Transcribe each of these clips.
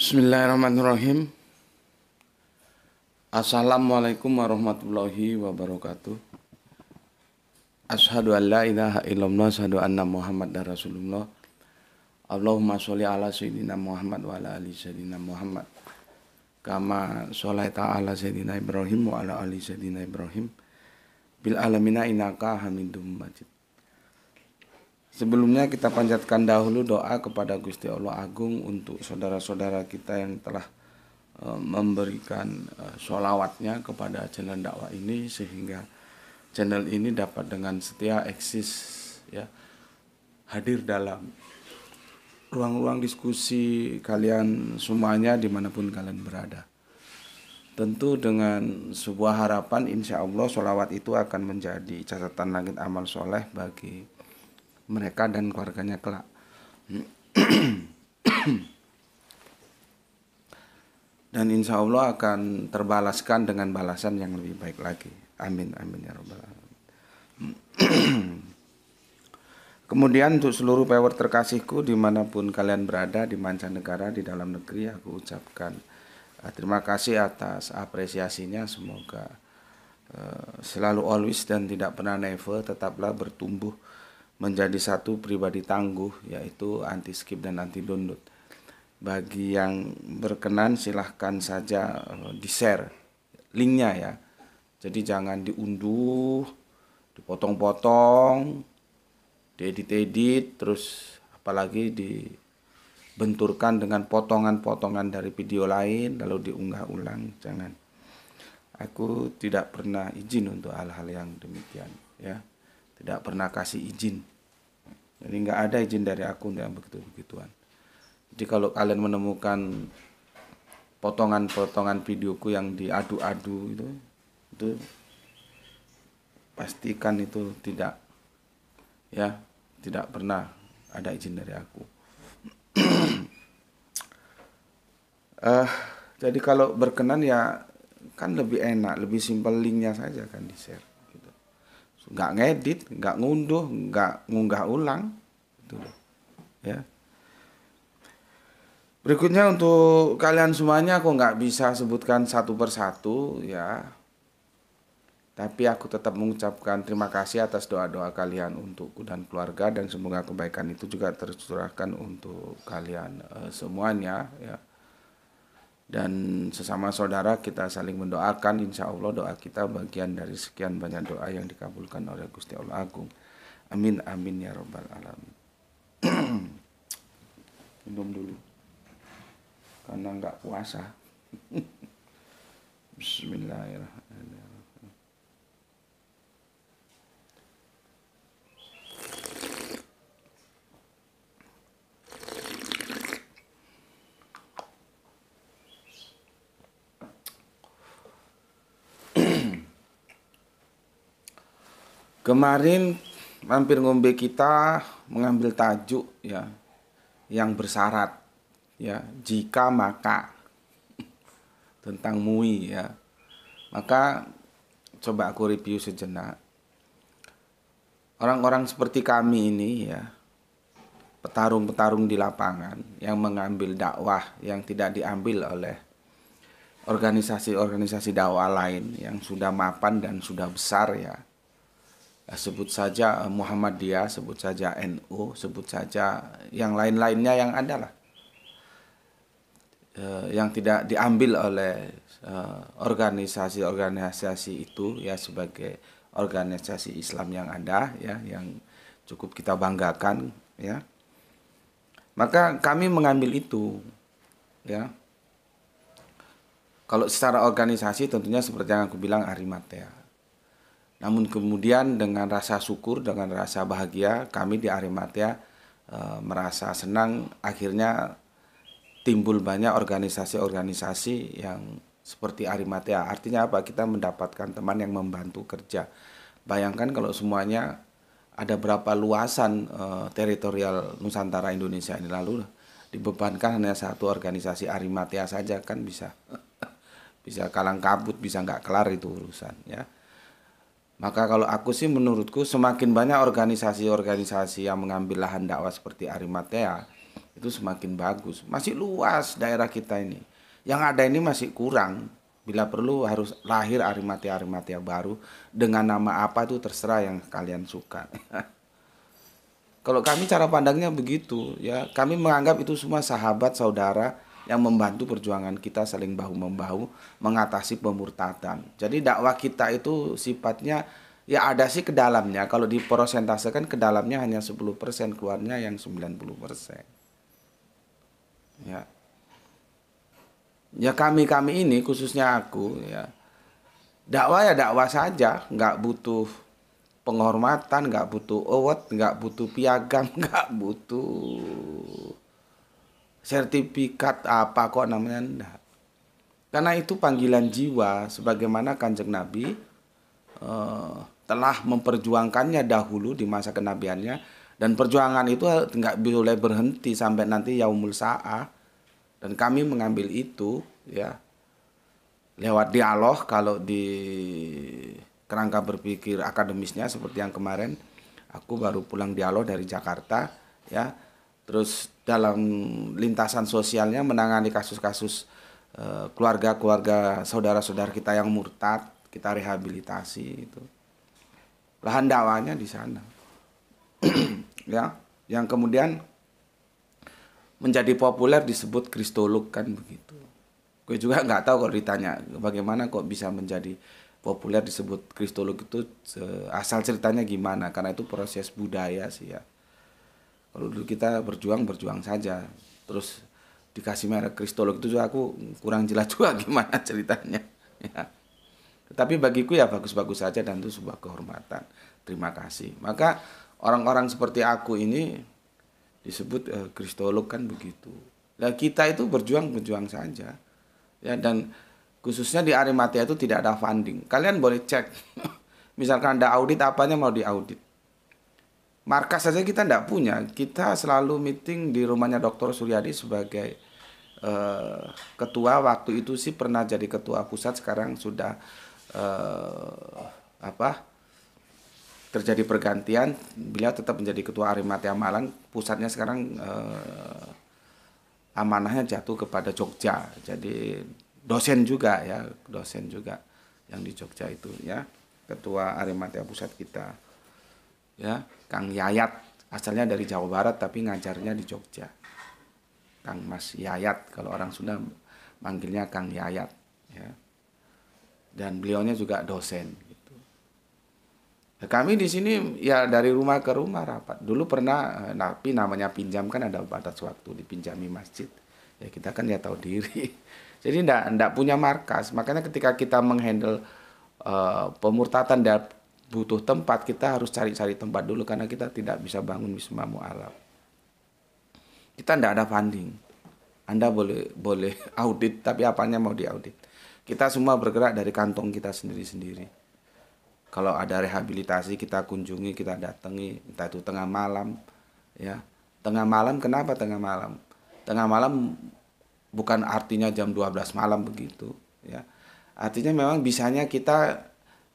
Bismillahirrahmanirrahim. Assalamualaikum warahmatullahi wabarakatuh. Ashadu an la ilaha illallah, ashadu anna Muhammad dan Rasulullah. Allahumma sholli ala sayyidina Muhammad wa ala ali sayyidina Muhammad. Kama sholai taala sayyidina Ibrahim wa ala ali sayyidina Ibrahim. Bil alamina inaka hamidum majid. Sebelumnya kita panjatkan dahulu doa kepada Gusti Allah Agung untuk saudara-saudara kita yang telah e, memberikan e, sholawatnya kepada channel dakwah ini sehingga channel ini dapat dengan setia eksis ya hadir dalam ruang-ruang diskusi kalian semuanya dimanapun kalian berada tentu dengan sebuah harapan insya Allah sholawat itu akan menjadi catatan langit amal soleh bagi mereka dan keluarganya kelak. dan insya Allah akan terbalaskan dengan balasan yang lebih baik lagi. Amin, amin ya robbal alamin. Kemudian untuk seluruh power terkasihku dimanapun kalian berada di mancanegara di dalam negeri aku ucapkan eh, terima kasih atas apresiasinya semoga uh, selalu always dan tidak pernah never tetaplah bertumbuh menjadi satu pribadi tangguh yaitu anti skip dan anti download Bagi yang berkenan silahkan saja eh, di share linknya ya. Jadi jangan diunduh, dipotong-potong, diedit-edit, terus apalagi dibenturkan dengan potongan-potongan dari video lain lalu diunggah ulang. Jangan. Aku tidak pernah izin untuk hal-hal yang demikian, ya tidak pernah kasih izin jadi nggak ada izin dari aku yang begitu begituan jadi kalau kalian menemukan potongan-potongan videoku yang diadu-adu itu itu pastikan itu tidak ya tidak pernah ada izin dari aku uh, jadi kalau berkenan ya kan lebih enak lebih simpel linknya saja kan di share nggak ngedit, nggak ngunduh, nggak ngunggah ulang. itu, Ya. Berikutnya untuk kalian semuanya aku nggak bisa sebutkan satu persatu ya. Tapi aku tetap mengucapkan terima kasih atas doa-doa kalian untukku dan keluarga dan semoga kebaikan itu juga tercurahkan untuk kalian uh, semuanya ya dan sesama saudara kita saling mendoakan insya Allah doa kita bagian dari sekian banyak doa yang dikabulkan oleh Gusti Allah Agung amin amin ya robbal alamin minum dulu karena nggak puasa Bismillahirrahmanirrahim Kemarin mampir ngombe kita mengambil tajuk ya yang bersyarat ya jika maka tentang MUI ya. Maka coba aku review sejenak. Orang-orang seperti kami ini ya petarung-petarung di lapangan yang mengambil dakwah yang tidak diambil oleh organisasi-organisasi dakwah lain yang sudah mapan dan sudah besar ya Eh, sebut saja eh, Muhammadiyah, sebut saja NU, sebut saja yang lain-lainnya yang ada lah. Eh, yang tidak diambil oleh organisasi-organisasi itu ya sebagai organisasi Islam yang ada ya yang cukup kita banggakan ya. Maka kami mengambil itu ya. Kalau secara organisasi tentunya seperti yang aku bilang Arimatea namun kemudian dengan rasa syukur, dengan rasa bahagia, kami di Arimatya e, merasa senang akhirnya timbul banyak organisasi-organisasi yang seperti Arimatya Artinya apa? Kita mendapatkan teman yang membantu kerja. Bayangkan kalau semuanya ada berapa luasan e, teritorial Nusantara Indonesia ini lalu dibebankan hanya satu organisasi Arimatya saja kan bisa bisa kalang kabut, bisa nggak kelar itu urusan ya. Maka kalau aku sih menurutku semakin banyak organisasi-organisasi yang mengambil lahan dakwah seperti Arimatea itu semakin bagus. Masih luas daerah kita ini. Yang ada ini masih kurang. Bila perlu harus lahir Arimatea-Arimatea baru dengan nama apa itu terserah yang kalian suka. kalau kami cara pandangnya begitu ya. Kami menganggap itu semua sahabat, saudara, yang membantu perjuangan kita saling bahu membahu mengatasi pemurtadan. Jadi dakwah kita itu sifatnya ya ada sih ke dalamnya. Kalau diprosentasekan ke dalamnya hanya 10%, keluarnya yang 90%. Ya. Ya kami-kami ini khususnya aku ya. Dakwah ya dakwah saja, nggak butuh penghormatan, nggak butuh award, nggak butuh piagam, nggak butuh sertifikat apa kok namanya enggak. Karena itu panggilan jiwa sebagaimana Kanjeng Nabi uh, telah memperjuangkannya dahulu di masa kenabiannya dan perjuangan itu tidak boleh berhenti sampai nanti yaumul sa'ah dan kami mengambil itu ya lewat dialog kalau di kerangka berpikir akademisnya seperti yang kemarin aku baru pulang dialog dari Jakarta ya terus dalam lintasan sosialnya menangani kasus-kasus eh, keluarga-keluarga saudara-saudara kita yang murtad kita rehabilitasi itu lahan dakwanya di sana ya yang kemudian menjadi populer disebut kristolog kan begitu gue juga nggak tahu kalau ditanya bagaimana kok bisa menjadi populer disebut kristolog itu asal ceritanya gimana karena itu proses budaya sih ya kalau dulu kita berjuang berjuang saja terus dikasih merek kristolog itu juga aku kurang jelas juga gimana ceritanya ya. tetapi bagiku ya bagus-bagus saja dan itu sebuah kehormatan terima kasih maka orang-orang seperti aku ini disebut eh, kristolog kan begitu nah kita itu berjuang berjuang saja ya dan khususnya di Arimatia itu tidak ada funding kalian boleh cek misalkan ada audit apanya mau diaudit markas saja kita tidak punya. Kita selalu meeting di rumahnya Dr. Suryadi sebagai uh, ketua. Waktu itu sih pernah jadi ketua pusat, sekarang sudah uh, apa? terjadi pergantian, beliau tetap menjadi ketua Arimati malang. Pusatnya sekarang uh, amanahnya jatuh kepada Jogja. Jadi dosen juga ya, dosen juga yang di Jogja itu ya, ketua Arimati Pusat kita ya Kang Yayat asalnya dari Jawa Barat tapi ngajarnya di Jogja Kang Mas Yayat kalau orang Sunda manggilnya Kang Yayat ya dan beliaunya juga dosen gitu ya, kami di sini ya dari rumah ke rumah rapat dulu pernah eh, tapi namanya pinjam kan ada batas waktu dipinjami masjid ya kita kan ya tahu diri jadi ndak ndak punya markas makanya ketika kita menghandle uh, pemurtatan butuh tempat kita harus cari-cari tempat dulu karena kita tidak bisa bangun wisma mualaf kita tidak ada funding anda boleh boleh audit tapi apanya mau diaudit kita semua bergerak dari kantong kita sendiri-sendiri kalau ada rehabilitasi kita kunjungi kita datangi entah itu tengah malam ya tengah malam kenapa tengah malam tengah malam bukan artinya jam 12 malam begitu ya artinya memang bisanya kita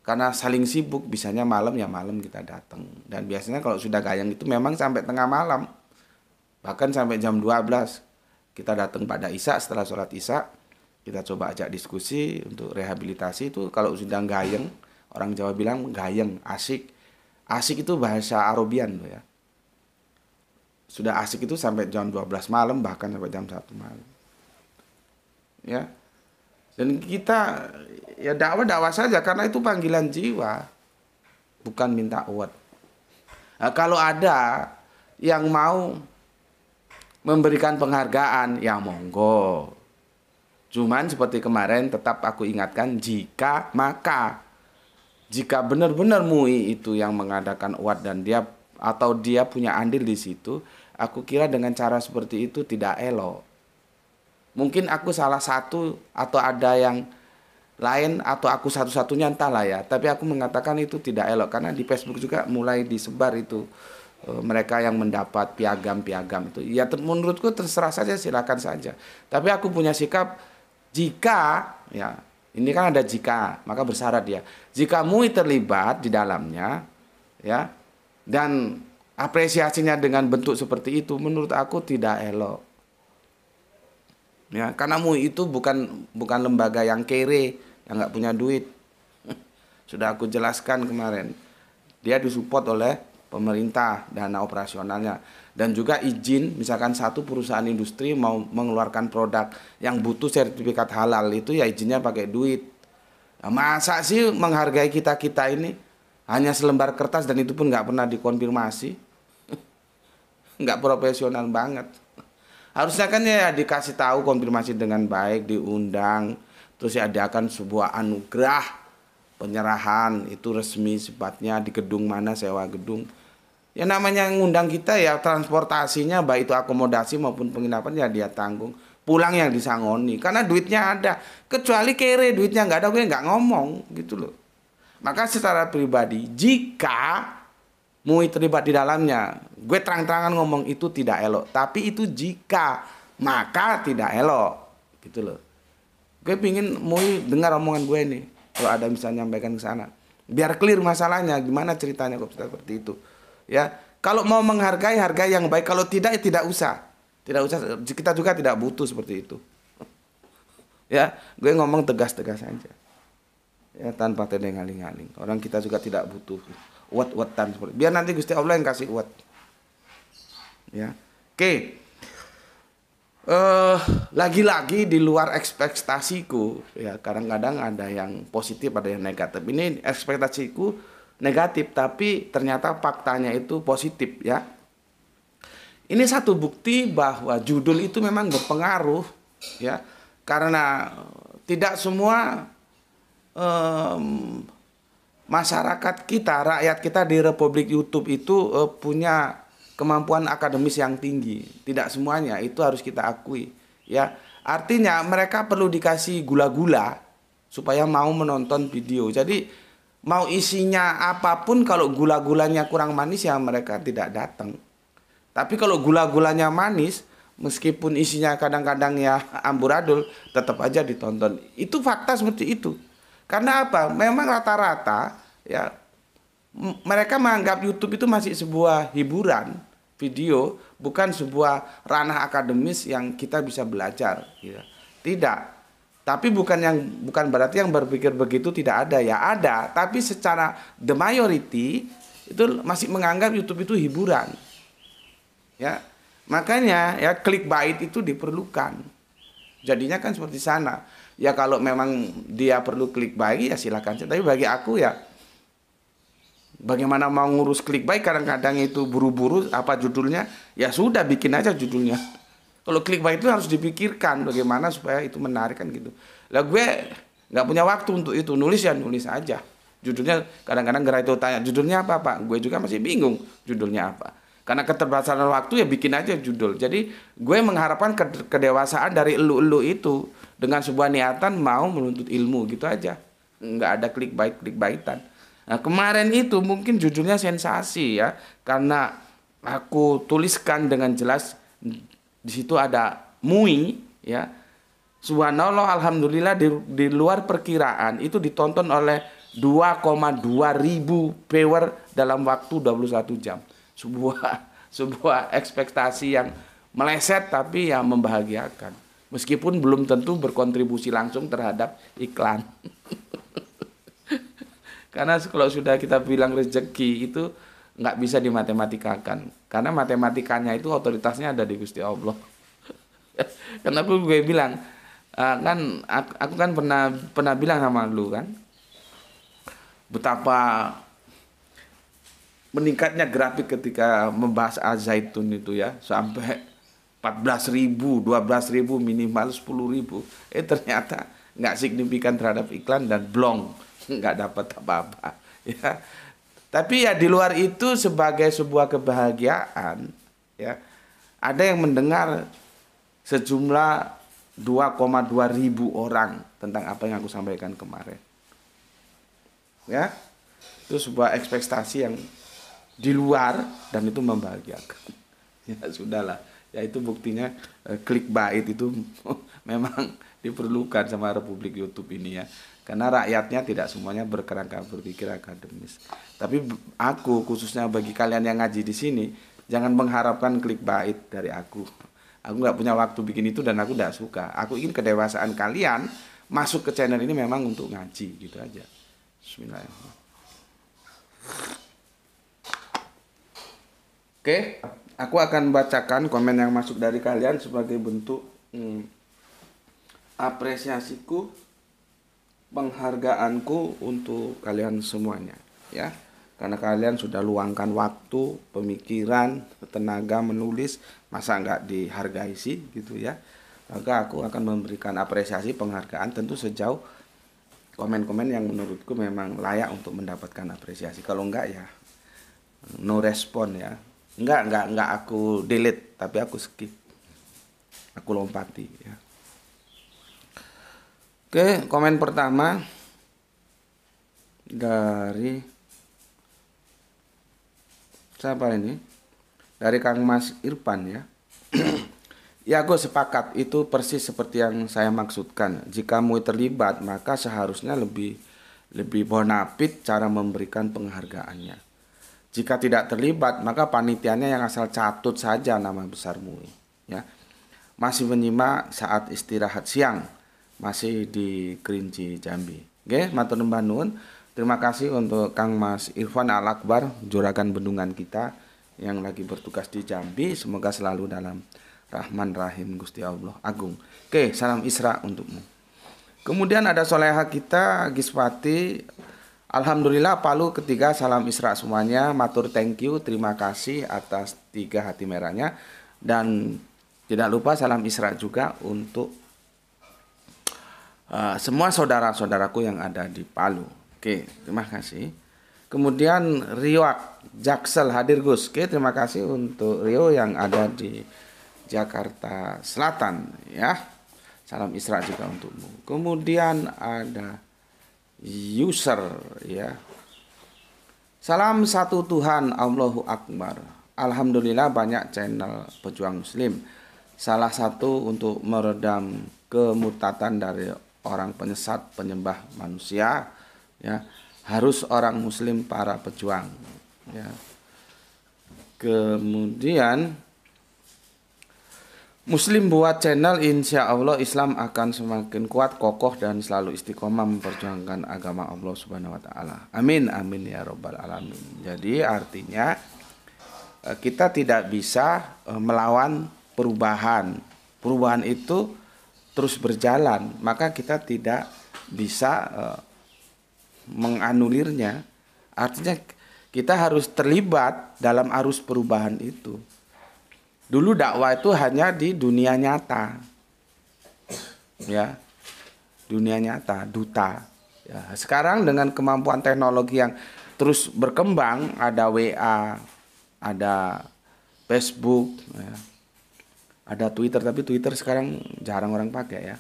karena saling sibuk bisanya malam ya malam kita datang dan biasanya kalau sudah gayang itu memang sampai tengah malam bahkan sampai jam 12 kita datang pada isya setelah sholat isya kita coba ajak diskusi untuk rehabilitasi itu kalau sudah gayeng orang Jawa bilang gayeng asik asik itu bahasa Arabian tuh ya sudah asik itu sampai jam 12 malam bahkan sampai jam 1 malam ya dan kita ya dakwah-dakwah saja karena itu panggilan jiwa. Bukan minta uat. Nah, kalau ada yang mau memberikan penghargaan, ya monggo. Cuman seperti kemarin tetap aku ingatkan jika maka jika benar-benar MUI itu yang mengadakan uat dan dia atau dia punya andil di situ, aku kira dengan cara seperti itu tidak elok mungkin aku salah satu atau ada yang lain atau aku satu-satunya entahlah ya tapi aku mengatakan itu tidak elok karena di Facebook juga mulai disebar itu e, mereka yang mendapat piagam-piagam itu ya menurutku terserah saja silakan saja tapi aku punya sikap jika ya ini kan ada jika maka bersyarat ya jika MUI terlibat di dalamnya ya dan apresiasinya dengan bentuk seperti itu menurut aku tidak elok Ya, karena MUI itu bukan bukan lembaga yang kere, yang nggak punya duit. Sudah aku jelaskan kemarin. Dia disupport oleh pemerintah dana operasionalnya dan juga izin misalkan satu perusahaan industri mau mengeluarkan produk yang butuh sertifikat halal itu ya izinnya pakai duit. Nah, masa sih menghargai kita-kita ini hanya selembar kertas dan itu pun nggak pernah dikonfirmasi nggak profesional banget harusnya kan ya dikasih tahu konfirmasi dengan baik diundang terus ya diadakan sebuah anugerah penyerahan itu resmi sifatnya di gedung mana sewa gedung ya namanya ngundang kita ya transportasinya baik itu akomodasi maupun penginapan ya dia tanggung pulang yang disangoni karena duitnya ada kecuali kere duitnya nggak ada gue nggak ngomong gitu loh maka secara pribadi jika MUI terlibat di dalamnya. Gue terang-terangan ngomong itu tidak elok, tapi itu jika maka tidak elok gitu loh. Gue pingin MUI dengar omongan gue ini kalau ada misalnya nyampaikan ke sana. Biar clear masalahnya gimana ceritanya kok seperti itu. Ya, kalau mau menghargai harga yang baik, kalau tidak ya tidak usah. Tidak usah kita juga tidak butuh seperti itu. ya, gue ngomong tegas-tegas aja. Ya, tanpa tedeng aling-aling. Orang kita juga tidak butuh uat-uatan seperti biar nanti Gusti Allah yang kasih uat ya oke okay. uh, eh, lagi-lagi di luar ekspektasiku ya kadang-kadang ada yang positif ada yang negatif ini ekspektasiku negatif tapi ternyata faktanya itu positif ya ini satu bukti bahwa judul itu memang berpengaruh ya karena tidak semua um, masyarakat kita, rakyat kita di Republik YouTube itu uh, punya kemampuan akademis yang tinggi. Tidak semuanya itu harus kita akui, ya. Artinya mereka perlu dikasih gula-gula supaya mau menonton video. Jadi mau isinya apapun kalau gula-gulanya kurang manis ya mereka tidak datang. Tapi kalau gula-gulanya manis meskipun isinya kadang-kadang ya amburadul tetap aja ditonton. Itu fakta seperti itu. Karena apa? Memang rata-rata ya mereka menganggap YouTube itu masih sebuah hiburan video, bukan sebuah ranah akademis yang kita bisa belajar. Ya. Tidak. Tapi bukan yang bukan berarti yang berpikir begitu tidak ada ya ada. Tapi secara the majority itu masih menganggap YouTube itu hiburan. Ya, makanya ya klik bait itu diperlukan. Jadinya kan seperti sana ya kalau memang dia perlu klik baik ya silakan tapi bagi aku ya bagaimana mau ngurus klik baik kadang-kadang itu buru-buru apa judulnya ya sudah bikin aja judulnya kalau klik baik itu harus dipikirkan bagaimana supaya itu menarik kan gitu lah gue nggak punya waktu untuk itu nulis ya nulis aja judulnya kadang-kadang gerai itu tanya judulnya apa pak gue juga masih bingung judulnya apa karena keterbatasan waktu ya bikin aja judul. Jadi gue mengharapkan ke kedewasaan dari elu-elu itu dengan sebuah niatan mau menuntut ilmu gitu aja. Nggak ada klik baik klik baitan. Nah, kemarin itu mungkin judulnya sensasi ya karena aku tuliskan dengan jelas di situ ada MUI ya. Subhanallah alhamdulillah di, di luar perkiraan itu ditonton oleh 2,2 ribu viewer dalam waktu 21 jam sebuah sebuah ekspektasi yang meleset tapi yang membahagiakan meskipun belum tentu berkontribusi langsung terhadap iklan. karena kalau sudah kita bilang rezeki itu nggak bisa dimatematikakan, karena matematikanya itu otoritasnya ada di Gusti Allah. Kan aku gue bilang ah, kan aku kan pernah pernah bilang sama lu kan betapa meningkatnya grafik ketika membahas azaitun itu ya sampai 14 ribu, 12 ribu, minimal 10 ribu. Eh ternyata nggak signifikan terhadap iklan dan blong nggak dapat apa-apa. Ya. Tapi ya di luar itu sebagai sebuah kebahagiaan ya ada yang mendengar sejumlah 2,2 ribu orang tentang apa yang aku sampaikan kemarin. Ya. Itu sebuah ekspektasi yang di luar dan itu membahagiakan ya sudahlah ya itu buktinya eh, klik bait itu memang diperlukan sama Republik YouTube ini ya karena rakyatnya tidak semuanya berkerangka berpikir akademis tapi aku khususnya bagi kalian yang ngaji di sini jangan mengharapkan klik bait dari aku aku nggak punya waktu bikin itu dan aku nggak suka aku ingin kedewasaan kalian masuk ke channel ini memang untuk ngaji gitu aja Bismillahirrahmanirrahim Oke, aku akan bacakan komen yang masuk dari kalian sebagai bentuk hmm, apresiasiku, penghargaanku untuk kalian semuanya, ya. Karena kalian sudah luangkan waktu, pemikiran, tenaga menulis, masa nggak dihargai sih gitu ya. Maka aku akan memberikan apresiasi, penghargaan tentu sejauh komen-komen yang menurutku memang layak untuk mendapatkan apresiasi. Kalau nggak ya no respon ya. Enggak, enggak, enggak aku delete, tapi aku skip. Aku lompati ya. Oke, komen pertama dari siapa ini? Dari Kang Mas Irfan ya. Ya, gue sepakat. Itu persis seperti yang saya maksudkan. Jika mau terlibat, maka seharusnya lebih lebih bonapit cara memberikan penghargaannya. Jika tidak terlibat, maka panitianya yang asal catut saja nama besar MUI. Ya. Masih menyimak saat istirahat siang, masih di Kerinci Jambi. Oke, matur nuwun. Terima kasih untuk Kang Mas Irfan Al Akbar, juragan bendungan kita yang lagi bertugas di Jambi. Semoga selalu dalam Rahman Rahim Gusti Allah Agung. Oke, salam Isra untukmu. Kemudian ada soleha kita Gispati Alhamdulillah Palu ketiga salam Isra semuanya matur thank you terima kasih atas tiga hati merahnya dan tidak lupa salam Isra juga untuk uh, semua saudara-saudaraku yang ada di Palu. Oke, terima kasih. Kemudian Riwak Jaksel hadir Gus. Oke, terima kasih untuk Rio yang ada di Jakarta Selatan ya. Salam Isra juga untukmu. Kemudian ada user ya. Salam satu Tuhan Allahu Akbar. Alhamdulillah banyak channel pejuang muslim. Salah satu untuk meredam kemutatan dari orang penyesat penyembah manusia ya harus orang muslim para pejuang ya. Kemudian Muslim buat channel insya Allah Islam akan semakin kuat, kokoh dan selalu istiqomah memperjuangkan agama Allah Subhanahu Wa Taala. Amin amin ya robbal alamin. Jadi artinya eh, kita tidak bisa eh, melawan perubahan. Perubahan itu terus berjalan, maka kita tidak bisa eh, menganulirnya. Artinya kita harus terlibat dalam arus perubahan itu. Dulu dakwah itu hanya di dunia nyata. Ya. Dunia nyata, duta. Ya, sekarang dengan kemampuan teknologi yang terus berkembang, ada WA, ada Facebook, ya. ada Twitter, tapi Twitter sekarang jarang orang pakai ya.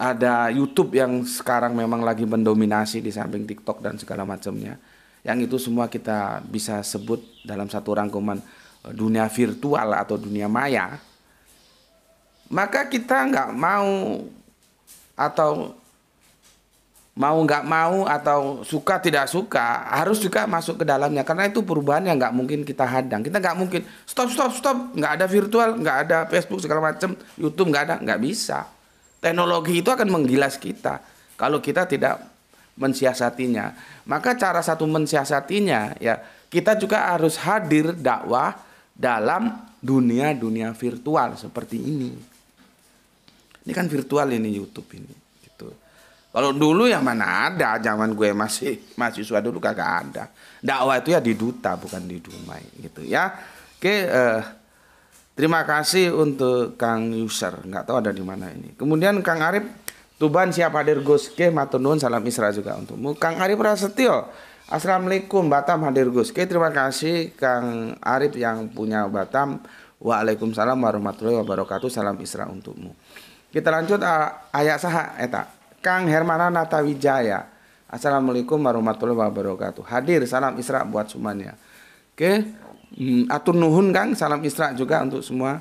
Ada YouTube yang sekarang memang lagi mendominasi di samping TikTok dan segala macamnya. Yang itu semua kita bisa sebut dalam satu rangkuman dunia virtual atau dunia maya, maka kita nggak mau atau mau nggak mau atau suka tidak suka harus juga masuk ke dalamnya karena itu perubahan yang nggak mungkin kita hadang kita nggak mungkin stop stop stop nggak ada virtual nggak ada Facebook segala macam YouTube nggak ada nggak bisa teknologi itu akan menggilas kita kalau kita tidak mensiasatinya maka cara satu mensiasatinya ya kita juga harus hadir dakwah dalam dunia-dunia virtual seperti ini. Ini kan virtual ini YouTube ini gitu. Kalau dulu yang mana ada zaman gue masih mahasiswa dulu kagak ada. Dakwah itu ya di duta bukan di dumai gitu ya. Oke eh, terima kasih untuk Kang User. Nggak tahu ada di mana ini. Kemudian Kang Arif Tuban siapa hadir Gus Ke Matunun salam Isra juga untukmu. Kang Arif Prasetyo Assalamualaikum Batam hadir Gus. Oke, terima kasih Kang Arif yang punya Batam. Waalaikumsalam warahmatullahi wabarakatuh. Salam Isra untukmu. Kita lanjut uh, ayat saha eta. Eh, Kang Hermana Natawijaya. Assalamualaikum warahmatullahi wabarakatuh. Hadir salam Isra buat semuanya. Oke. Mm, atur nuhun Kang, salam Isra juga untuk semua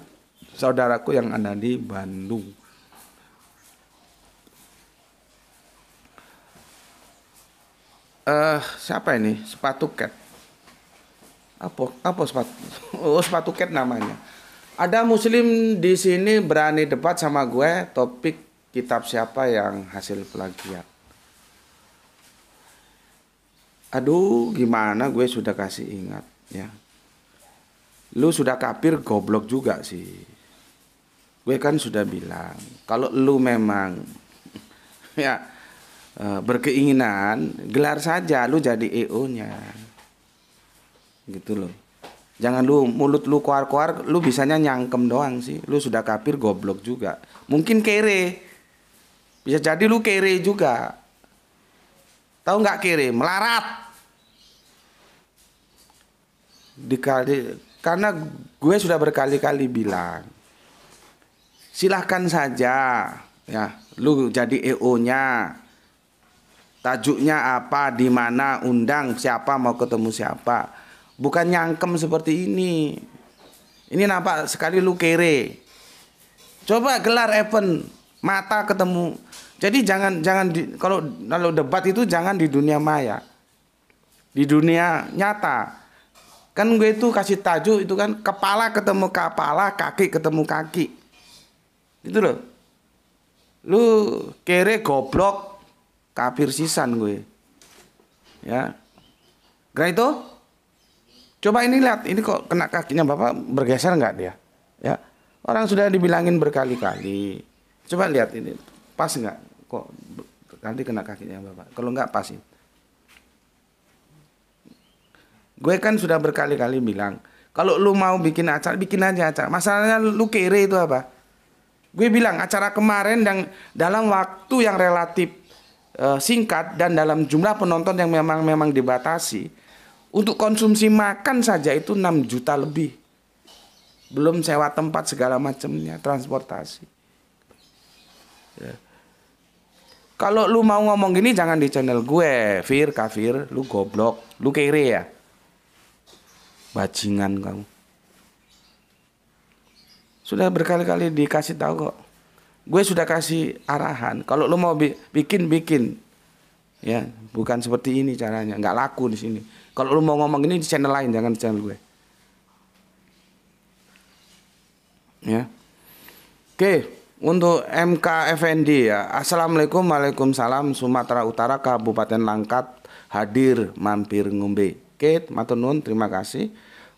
saudaraku yang ada di Bandung. uh, siapa ini sepatu cat apa apa sepatu oh sepatu cat namanya ada muslim di sini berani debat sama gue topik kitab siapa yang hasil plagiat aduh gimana gue sudah kasih ingat ya lu sudah kapir goblok juga sih gue kan sudah bilang kalau lu memang ya Eh, berkeinginan gelar saja lu jadi EO-nya gitu loh jangan lu mulut lu keluar-keluar lu bisanya nyangkem doang sih lu sudah kapir goblok juga mungkin kere bisa jadi lu kere juga tahu nggak kere melarat dikali karena gue sudah berkali-kali bilang silahkan saja ya lu jadi EO nya tajuknya apa, di mana, undang siapa, mau ketemu siapa. Bukan nyangkem seperti ini. Ini nampak sekali lu kere. Coba gelar event mata ketemu. Jadi jangan jangan di, kalau kalau debat itu jangan di dunia maya. Di dunia nyata. Kan gue itu kasih tajuk itu kan kepala ketemu kepala, kaki ketemu kaki. Itu loh. Lu kere goblok Kafir sisan gue. Ya. Gara itu? Coba ini lihat, ini kok kena kakinya Bapak bergeser nggak dia? Ya. Orang sudah dibilangin berkali-kali. Coba lihat ini, pas nggak? Kok nanti kena kakinya Bapak? Kalau nggak pas ini. Gue kan sudah berkali-kali bilang, kalau lu mau bikin acara, bikin aja acara. Masalahnya lu kere itu apa? Gue bilang acara kemarin yang dalam waktu yang relatif Eh, singkat dan dalam jumlah penonton yang memang memang dibatasi untuk konsumsi makan saja itu 6 juta lebih belum sewa tempat segala macamnya transportasi ya. kalau lu mau ngomong gini jangan di channel gue Fir kafir lu goblok lu kere ya bajingan kamu sudah berkali-kali dikasih tahu kok gue sudah kasih arahan kalau lo mau bikin bikin ya bukan seperti ini caranya nggak laku di sini kalau lo mau ngomong ini di channel lain jangan di channel gue ya oke untuk MK FND ya Assalamualaikum Waalaikumsalam Sumatera Utara Kabupaten Langkat hadir mampir ngombe Kate Matunun terima kasih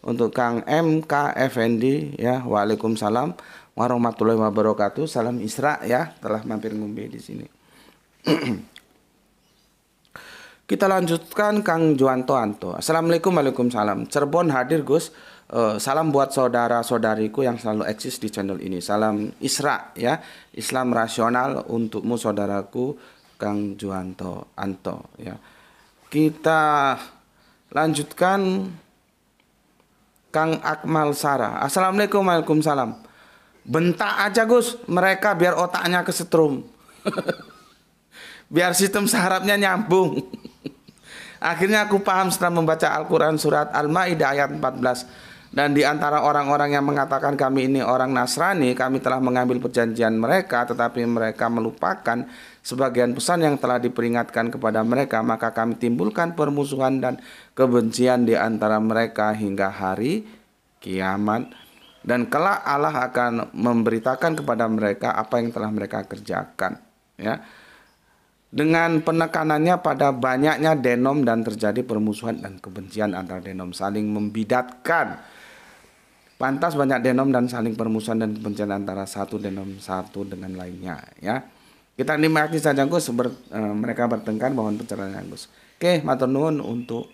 untuk Kang MK Effendi ya Waalaikumsalam warahmatullahi wabarakatuh. Salam Isra ya, telah mampir ngombe di sini. Kita lanjutkan Kang Juanto Anto. Assalamualaikum Waalaikumsalam. Cirebon hadir Gus. Uh, salam buat saudara-saudariku yang selalu eksis di channel ini. Salam Isra ya. Islam rasional untukmu saudaraku Kang Juanto Anto ya. Kita lanjutkan Kang Akmal Sara. Assalamualaikum Waalaikumsalam. Bentak aja Gus, mereka biar otaknya kesetrum. biar sistem sarafnya nyambung. Akhirnya aku paham setelah membaca Al-Quran surat Al-Ma'idah ayat 14. Dan di antara orang-orang yang mengatakan kami ini orang Nasrani, kami telah mengambil perjanjian mereka, tetapi mereka melupakan sebagian pesan yang telah diperingatkan kepada mereka, maka kami timbulkan permusuhan dan kebencian di antara mereka hingga hari kiamat dan kelak Allah akan memberitakan kepada mereka apa yang telah mereka kerjakan ya dengan penekanannya pada banyaknya denom dan terjadi permusuhan dan kebencian antara denom saling membidatkan pantas banyak denom dan saling permusuhan dan kebencian antara satu denom satu dengan lainnya ya kita nikmati saja Gus ber, e, mereka bertengkar mohon perceraian Gus oke matur nuwun untuk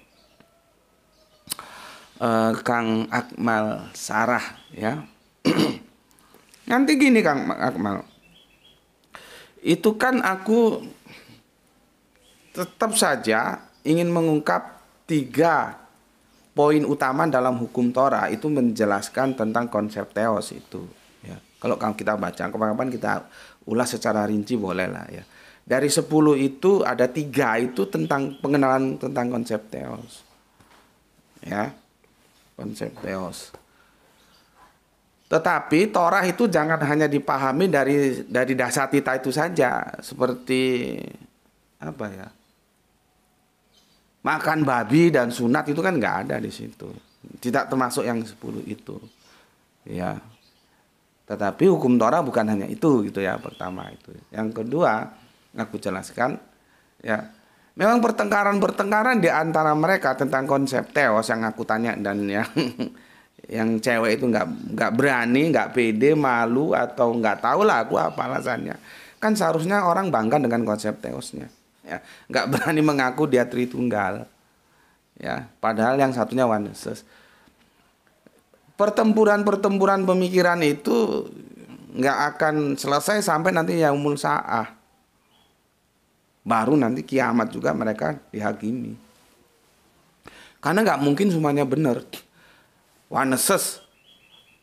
uh, Kang Akmal Sarah ya. Nanti gini Kang Akmal. Itu kan aku tetap saja ingin mengungkap tiga poin utama dalam hukum Torah itu menjelaskan tentang konsep teos itu. Ya. Kalau kita baca kapan-kapan kita ulas secara rinci bolehlah ya. Dari sepuluh itu ada tiga itu tentang pengenalan tentang konsep teos. Ya konsep teos. Tetapi Torah itu jangan hanya dipahami dari dari dasar tita itu saja, seperti apa ya? Makan babi dan sunat itu kan nggak ada di situ. Tidak termasuk yang sepuluh itu. Ya. Tetapi hukum Torah bukan hanya itu gitu ya pertama itu. Yang kedua, aku jelaskan ya Memang pertengkaran-pertengkaran di antara mereka tentang konsep teos yang aku tanya dan yang yang cewek itu nggak nggak berani, nggak pede, malu atau nggak tahu lah aku apa alasannya. Kan seharusnya orang bangga dengan konsep teosnya. Ya, nggak berani mengaku dia tritunggal. Ya, padahal yang satunya Waneses. Pertempuran-pertempuran pemikiran itu nggak akan selesai sampai nanti yang Sa'ah. Baru nanti kiamat juga mereka dihakimi. Karena nggak mungkin semuanya benar. Waneses,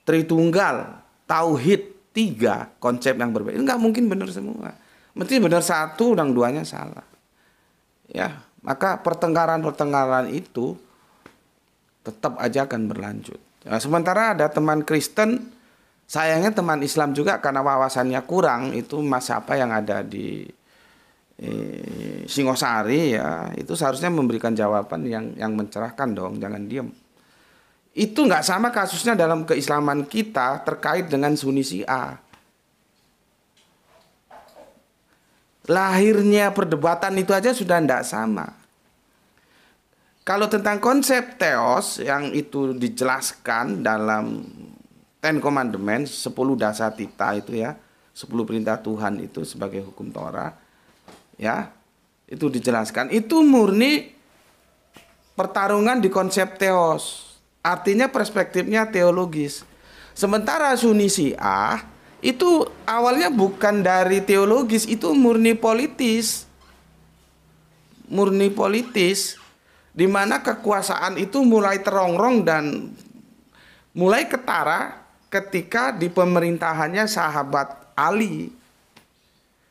Tritunggal, Tauhid, tiga konsep yang berbeda. Nggak mungkin benar semua. Mesti benar satu dan duanya salah. Ya, maka pertengkaran-pertengkaran itu tetap aja akan berlanjut. Nah, sementara ada teman Kristen, sayangnya teman Islam juga karena wawasannya kurang itu mas apa yang ada di Eh, Singosari ya itu seharusnya memberikan jawaban yang yang mencerahkan dong jangan diem itu nggak sama kasusnya dalam keislaman kita terkait dengan Sunni Syiah lahirnya perdebatan itu aja sudah tidak sama kalau tentang konsep teos yang itu dijelaskan dalam Ten Commandments, sepuluh dasar tita itu ya, sepuluh perintah Tuhan itu sebagai hukum Torah, ya itu dijelaskan itu murni pertarungan di konsep teos artinya perspektifnya teologis sementara Sunni Syiah itu awalnya bukan dari teologis itu murni politis murni politis di mana kekuasaan itu mulai terongrong dan mulai ketara ketika di pemerintahannya sahabat Ali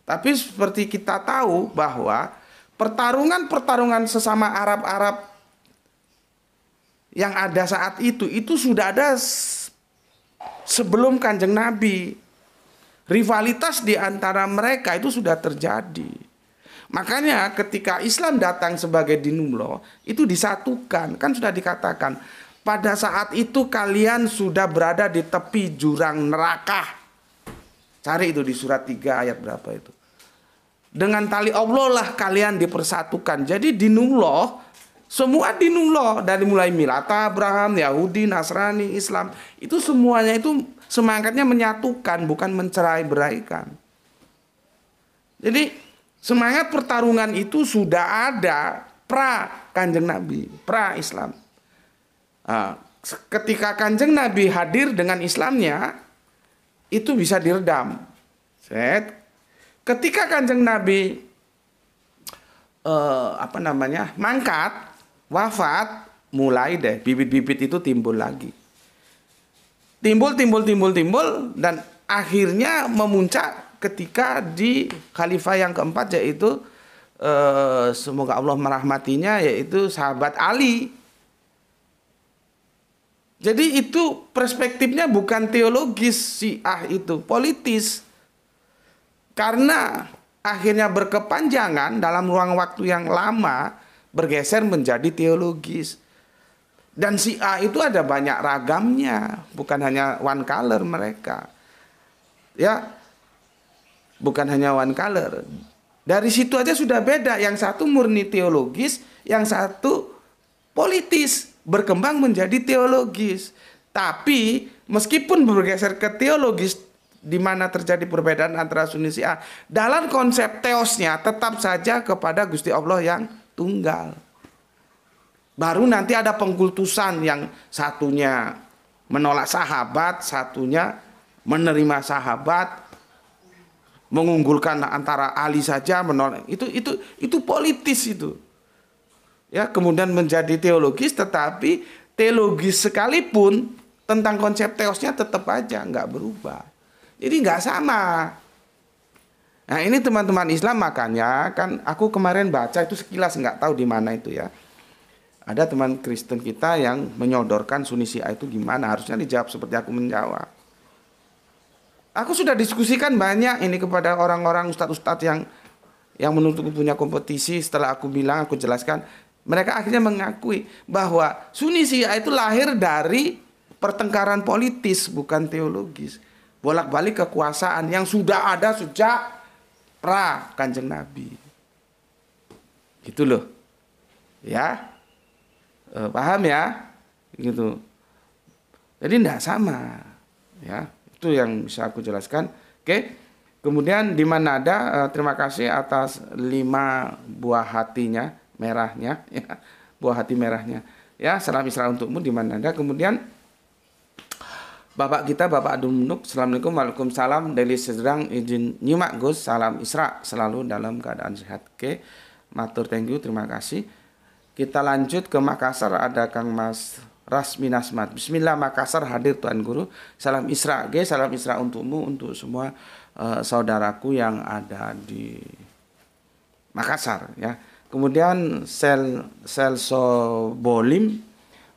tapi seperti kita tahu bahwa pertarungan-pertarungan sesama Arab-Arab yang ada saat itu itu sudah ada sebelum Kanjeng Nabi. Rivalitas di antara mereka itu sudah terjadi. Makanya ketika Islam datang sebagai dinumlo itu disatukan, kan sudah dikatakan. Pada saat itu kalian sudah berada di tepi jurang neraka. Cari itu di surat 3 ayat berapa itu. Dengan tali Allah lah kalian dipersatukan. Jadi dinuloh semua dinuloh Dari mulai Milata, Abraham, Yahudi, Nasrani, Islam. Itu semuanya itu semangatnya menyatukan, bukan mencerai beraikan. Jadi semangat pertarungan itu sudah ada pra kanjeng Nabi, pra Islam. Ah, ketika kanjeng Nabi hadir dengan Islamnya, itu bisa diredam. Set. Ketika Kanjeng Nabi eh, apa namanya? mangkat, wafat, mulai deh bibit-bibit itu timbul lagi. Timbul, timbul, timbul, timbul dan akhirnya memuncak ketika di khalifah yang keempat yaitu eh, semoga Allah merahmatinya yaitu sahabat Ali jadi itu perspektifnya bukan teologis si ah itu, politis. Karena akhirnya berkepanjangan dalam ruang waktu yang lama bergeser menjadi teologis. Dan si A itu ada banyak ragamnya, bukan hanya one color mereka. Ya. Bukan hanya one color. Dari situ aja sudah beda, yang satu murni teologis, yang satu politis berkembang menjadi teologis. Tapi meskipun bergeser ke teologis di mana terjadi perbedaan antara Sunni Syiah, dalam konsep teosnya tetap saja kepada Gusti Allah yang tunggal. Baru nanti ada pengkultusan yang satunya menolak sahabat, satunya menerima sahabat, mengunggulkan antara Ali saja menolak. Itu itu itu politis itu ya kemudian menjadi teologis tetapi teologis sekalipun tentang konsep teosnya tetap aja nggak berubah jadi nggak sama nah ini teman-teman Islam makanya kan aku kemarin baca itu sekilas nggak tahu di mana itu ya ada teman Kristen kita yang menyodorkan Sunni Syiah itu gimana harusnya dijawab seperti aku menjawab aku sudah diskusikan banyak ini kepada orang-orang ustadz-ustadz yang yang menurutku punya kompetisi setelah aku bilang aku jelaskan mereka akhirnya mengakui bahwa Sunni Syiah itu lahir dari pertengkaran politis bukan teologis. Bolak-balik kekuasaan yang sudah ada sejak pra Kanjeng Nabi. Gitu loh. Ya. E, paham ya? Gitu. Jadi tidak sama. Ya, itu yang bisa aku jelaskan. Oke. Kemudian di mana Manada, eh, terima kasih atas lima buah hatinya merahnya ya buah hati merahnya ya salam isra untukmu di mana anda kemudian Bapak kita Bapak Adun Munuk Assalamualaikum Waalaikumsalam dari sedang izin nyimak Gus salam Isra selalu dalam keadaan sehat ke matur thank you terima kasih kita lanjut ke Makassar ada Kang Mas Rasmi Nasmat Bismillah Makassar hadir Tuan Guru salam Isra oke salam Isra untukmu untuk semua uh, saudaraku yang ada di Makassar ya Kemudian sel sel so bolim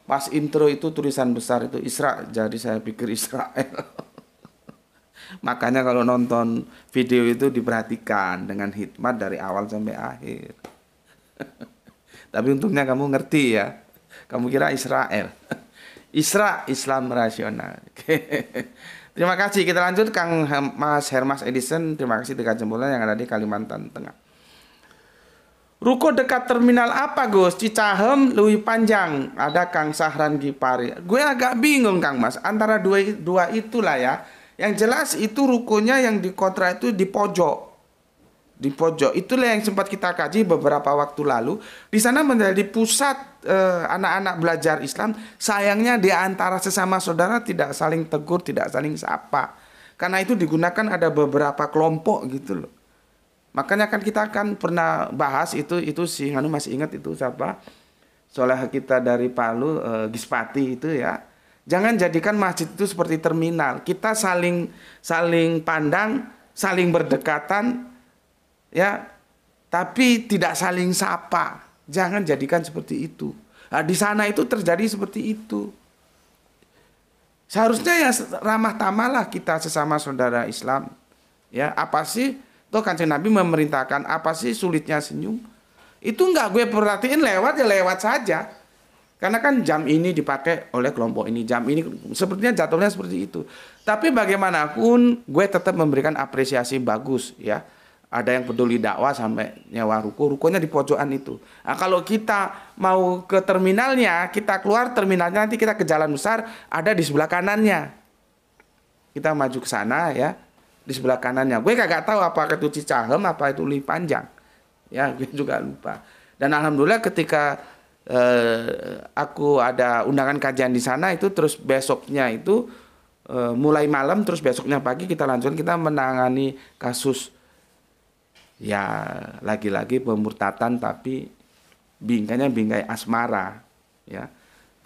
pas intro itu tulisan besar itu Isra, jadi saya pikir Israel. Makanya kalau nonton video itu diperhatikan dengan hikmat dari awal sampai akhir. Tapi untungnya kamu ngerti ya. Kamu kira Israel. Isra Islam rasional. Terima kasih. Kita lanjut Kang Mas Hermas Edison. Terima kasih dekat jempolnya yang ada di Kalimantan Tengah. Ruko dekat terminal apa Gus? Cicahem, Lewi Panjang. Ada Kang Sahran Gipari. Gue agak bingung Kang Mas. Antara dua, dua itulah ya. Yang jelas itu rukonya yang di dikontra itu di pojok. Di pojok. Itulah yang sempat kita kaji beberapa waktu lalu. Di sana menjadi pusat eh, anak-anak eh, belajar Islam. Sayangnya di antara sesama saudara tidak saling tegur, tidak saling sapa. Karena itu digunakan ada beberapa kelompok gitu loh. Makanya kan kita kan pernah bahas itu itu si Hanu masih ingat itu siapa? Soleh kita dari Palu e, Gispati itu ya. Jangan jadikan masjid itu seperti terminal. Kita saling saling pandang, saling berdekatan ya, tapi tidak saling sapa. Jangan jadikan seperti itu. Nah, di sana itu terjadi seperti itu. Seharusnya ya ramah tamalah kita sesama saudara Islam. Ya, apa sih Toh kancing Nabi memerintahkan apa sih sulitnya senyum? Itu nggak gue perhatiin lewat ya lewat saja. Karena kan jam ini dipakai oleh kelompok ini, jam ini sepertinya jatuhnya seperti itu. Tapi bagaimanapun gue tetap memberikan apresiasi bagus ya. Ada yang peduli dakwah sampai nyewa ruko, rukonya di pojokan itu. Nah, kalau kita mau ke terminalnya, kita keluar terminalnya nanti kita ke jalan besar ada di sebelah kanannya. Kita maju ke sana ya di sebelah kanannya. Gue kagak tahu apa itu Cicahem apa itu lebih Panjang. Ya, gue juga lupa. Dan alhamdulillah ketika eh, aku ada undangan kajian di sana itu terus besoknya itu eh, mulai malam terus besoknya pagi kita lanjutkan kita menangani kasus ya lagi-lagi pemurtatan tapi bingkainya bingkai asmara ya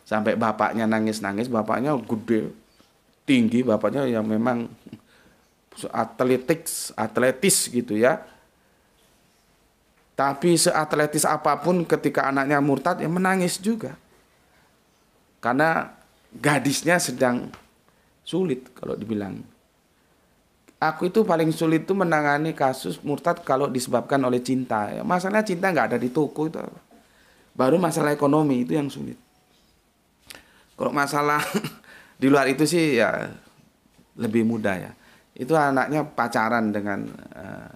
sampai bapaknya nangis-nangis bapaknya gede tinggi bapaknya yang memang atletik, atletis gitu ya. Tapi seatletis apapun ketika anaknya murtad ya menangis juga. Karena gadisnya sedang sulit kalau dibilang. Aku itu paling sulit itu menangani kasus murtad kalau disebabkan oleh cinta. Ya, masalahnya cinta nggak ada di toko itu. Baru masalah ekonomi itu yang sulit. Kalau masalah di luar itu sih ya lebih mudah ya itu anaknya pacaran dengan uh,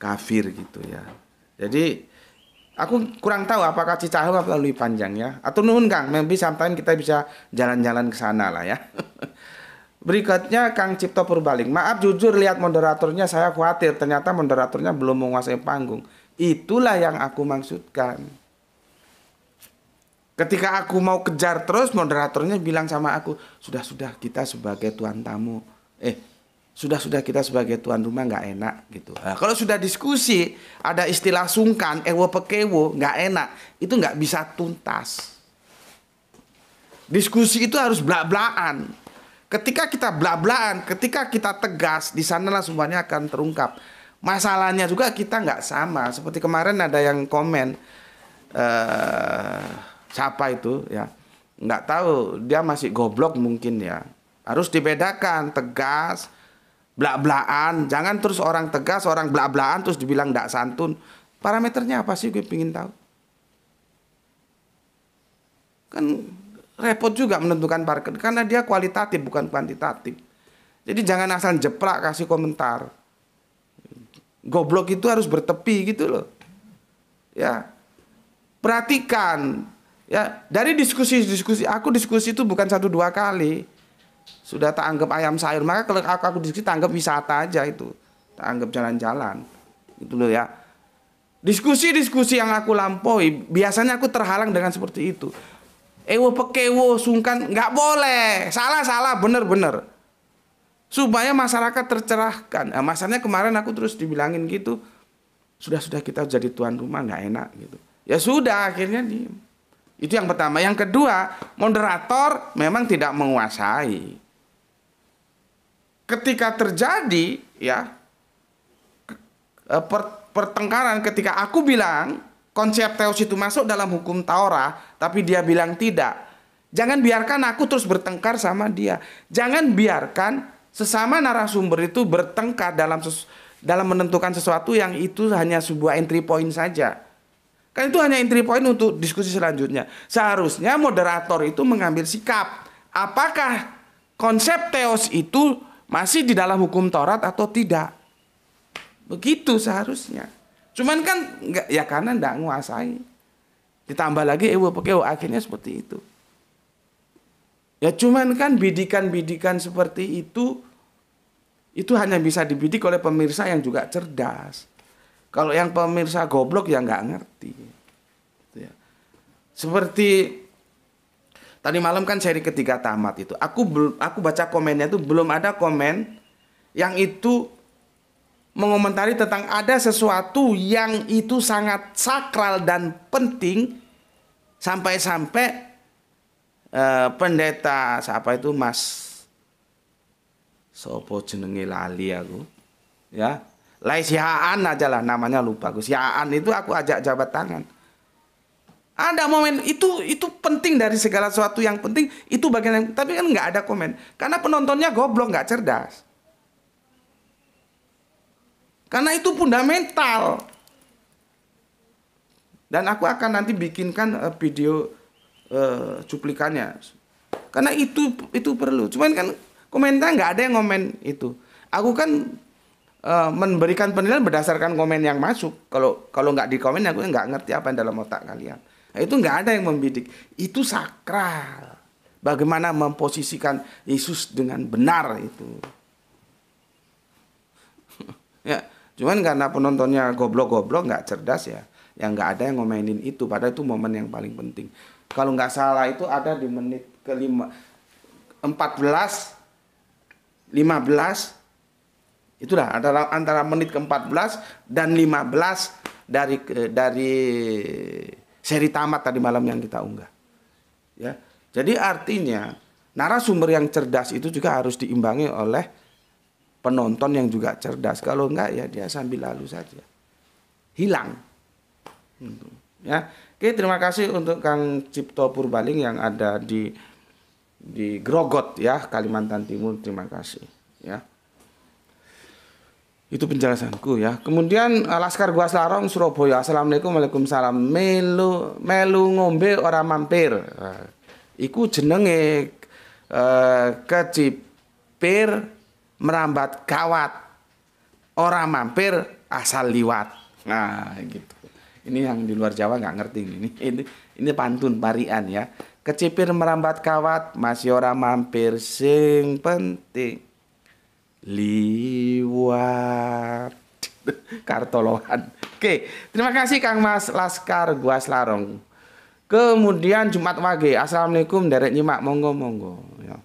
kafir gitu ya jadi aku kurang tahu apakah Cicahem atau lebih panjang ya atau nuhun Kang mungkin sampai kita bisa jalan-jalan ke sana lah ya Berikutnya Kang Cipto Purbaling. Maaf jujur lihat moderatornya saya khawatir ternyata moderatornya belum menguasai panggung. Itulah yang aku maksudkan ketika aku mau kejar terus moderatornya bilang sama aku sudah sudah kita sebagai tuan tamu eh sudah sudah kita sebagai tuan rumah nggak enak gitu nah, kalau sudah diskusi ada istilah sungkan ewo pekewo nggak enak itu nggak bisa tuntas diskusi itu harus bla blaan ketika kita bla blaan ketika kita tegas di sanalah semuanya akan terungkap masalahnya juga kita nggak sama seperti kemarin ada yang komen uh, siapa itu ya nggak tahu dia masih goblok mungkin ya harus dibedakan tegas blak jangan terus orang tegas orang blak terus dibilang tidak santun parameternya apa sih gue pingin tahu kan repot juga menentukan market karena dia kualitatif bukan kuantitatif jadi jangan asal jeplak kasih komentar goblok itu harus bertepi gitu loh ya perhatikan Ya, dari diskusi-diskusi aku diskusi itu bukan satu dua kali. Sudah tak anggap ayam sayur, maka kalau aku, aku diskusi tanggap wisata aja itu. Tak anggap jalan-jalan. Itu loh ya. Diskusi-diskusi yang aku lampaui biasanya aku terhalang dengan seperti itu. Ewo pekewo sungkan nggak boleh. Salah-salah bener-bener. Supaya masyarakat tercerahkan. Nah, masanya kemarin aku terus dibilangin gitu. Sudah-sudah kita jadi tuan rumah nggak enak gitu. Ya sudah akhirnya di itu yang pertama. Yang kedua, moderator memang tidak menguasai. Ketika terjadi ya eh, pertengkaran ketika aku bilang konsep teos itu masuk dalam hukum Taurat, tapi dia bilang tidak. Jangan biarkan aku terus bertengkar sama dia. Jangan biarkan sesama narasumber itu bertengkar dalam dalam menentukan sesuatu yang itu hanya sebuah entry point saja. Kan itu hanya entry point untuk diskusi selanjutnya. Seharusnya moderator itu mengambil sikap apakah konsep teos itu masih di dalam hukum Taurat atau tidak. Begitu seharusnya. Cuman kan enggak ya karena enggak menguasai Ditambah lagi ewo eh, pekeo akhirnya seperti itu. Ya cuman kan bidikan-bidikan seperti itu itu hanya bisa dibidik oleh pemirsa yang juga cerdas. Kalau yang pemirsa goblok ya nggak ngerti. Gitu ya. Seperti tadi malam kan seri ketiga tamat itu. Aku aku baca komennya itu belum ada komen yang itu mengomentari tentang ada sesuatu yang itu sangat sakral dan penting sampai-sampai e, pendeta siapa itu Mas Sopo jenenge lali aku ya Lai siaan aja lah namanya lupa. Gus Siaan itu aku ajak jabat tangan. Ada momen itu itu penting dari segala sesuatu yang penting itu bagian yang tapi kan nggak ada komen karena penontonnya goblok nggak cerdas. Karena itu fundamental. Dan aku akan nanti bikinkan eh, video uh, cuplikannya. Karena itu itu perlu. Cuman kan komentar nggak ada yang komen itu. Aku kan Eh, memberikan penilaian berdasarkan komen yang masuk. Kalau kalau nggak di komen, aku nggak ngerti apa yang dalam otak kalian. Nah, itu nggak ada yang membidik. Itu sakral. Bagaimana memposisikan Yesus dengan benar itu. ya, cuman karena penontonnya goblok-goblok nggak cerdas ya. Yang nggak ada yang ngomainin itu. Padahal itu momen yang paling penting. Kalau nggak salah itu ada di menit kelima, 14, 15, Itulah antara antara menit ke-14 dan 15 dari eh, dari seri tamat tadi malam yang kita unggah. Ya. Jadi artinya narasumber yang cerdas itu juga harus diimbangi oleh penonton yang juga cerdas. Kalau enggak ya dia sambil lalu saja. Hilang. Ya. Oke, terima kasih untuk Kang Cipto Purbaling yang ada di di Grogot ya, Kalimantan Timur. Terima kasih ya itu penjelasanku ya kemudian eh, Laskar Gua Selarong Surabaya Assalamualaikum Waalaikumsalam melu melu ngombe ora mampir ikut nah, iku jenenge uh, kecipir merambat kawat ora mampir asal liwat nah gitu ini yang di luar Jawa nggak ngerti ini ini ini pantun parian ya kecipir merambat kawat masih ora mampir sing penting liwat Kartolohan. Oke, terima kasih Kang Mas Laskar Gua Selarong. Kemudian Jumat Wage, Assalamualaikum derek nyimak monggo monggo. Ya.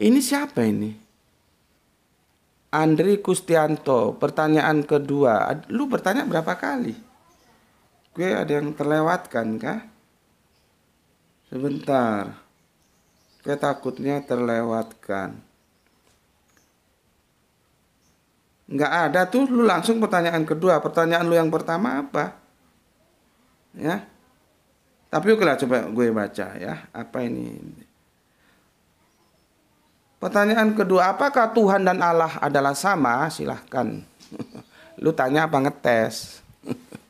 Ini siapa ini? Andri Kustianto, pertanyaan kedua. Lu bertanya berapa kali? Gue ada yang terlewatkan kah? Sebentar takutnya terlewatkan. Nggak ada tuh lu langsung pertanyaan kedua. Pertanyaan lu yang pertama apa? Ya. Tapi oke lah coba gue baca ya. Apa ini? Pertanyaan kedua, apakah Tuhan dan Allah adalah sama? Silahkan. Lu tanya apa ngetes?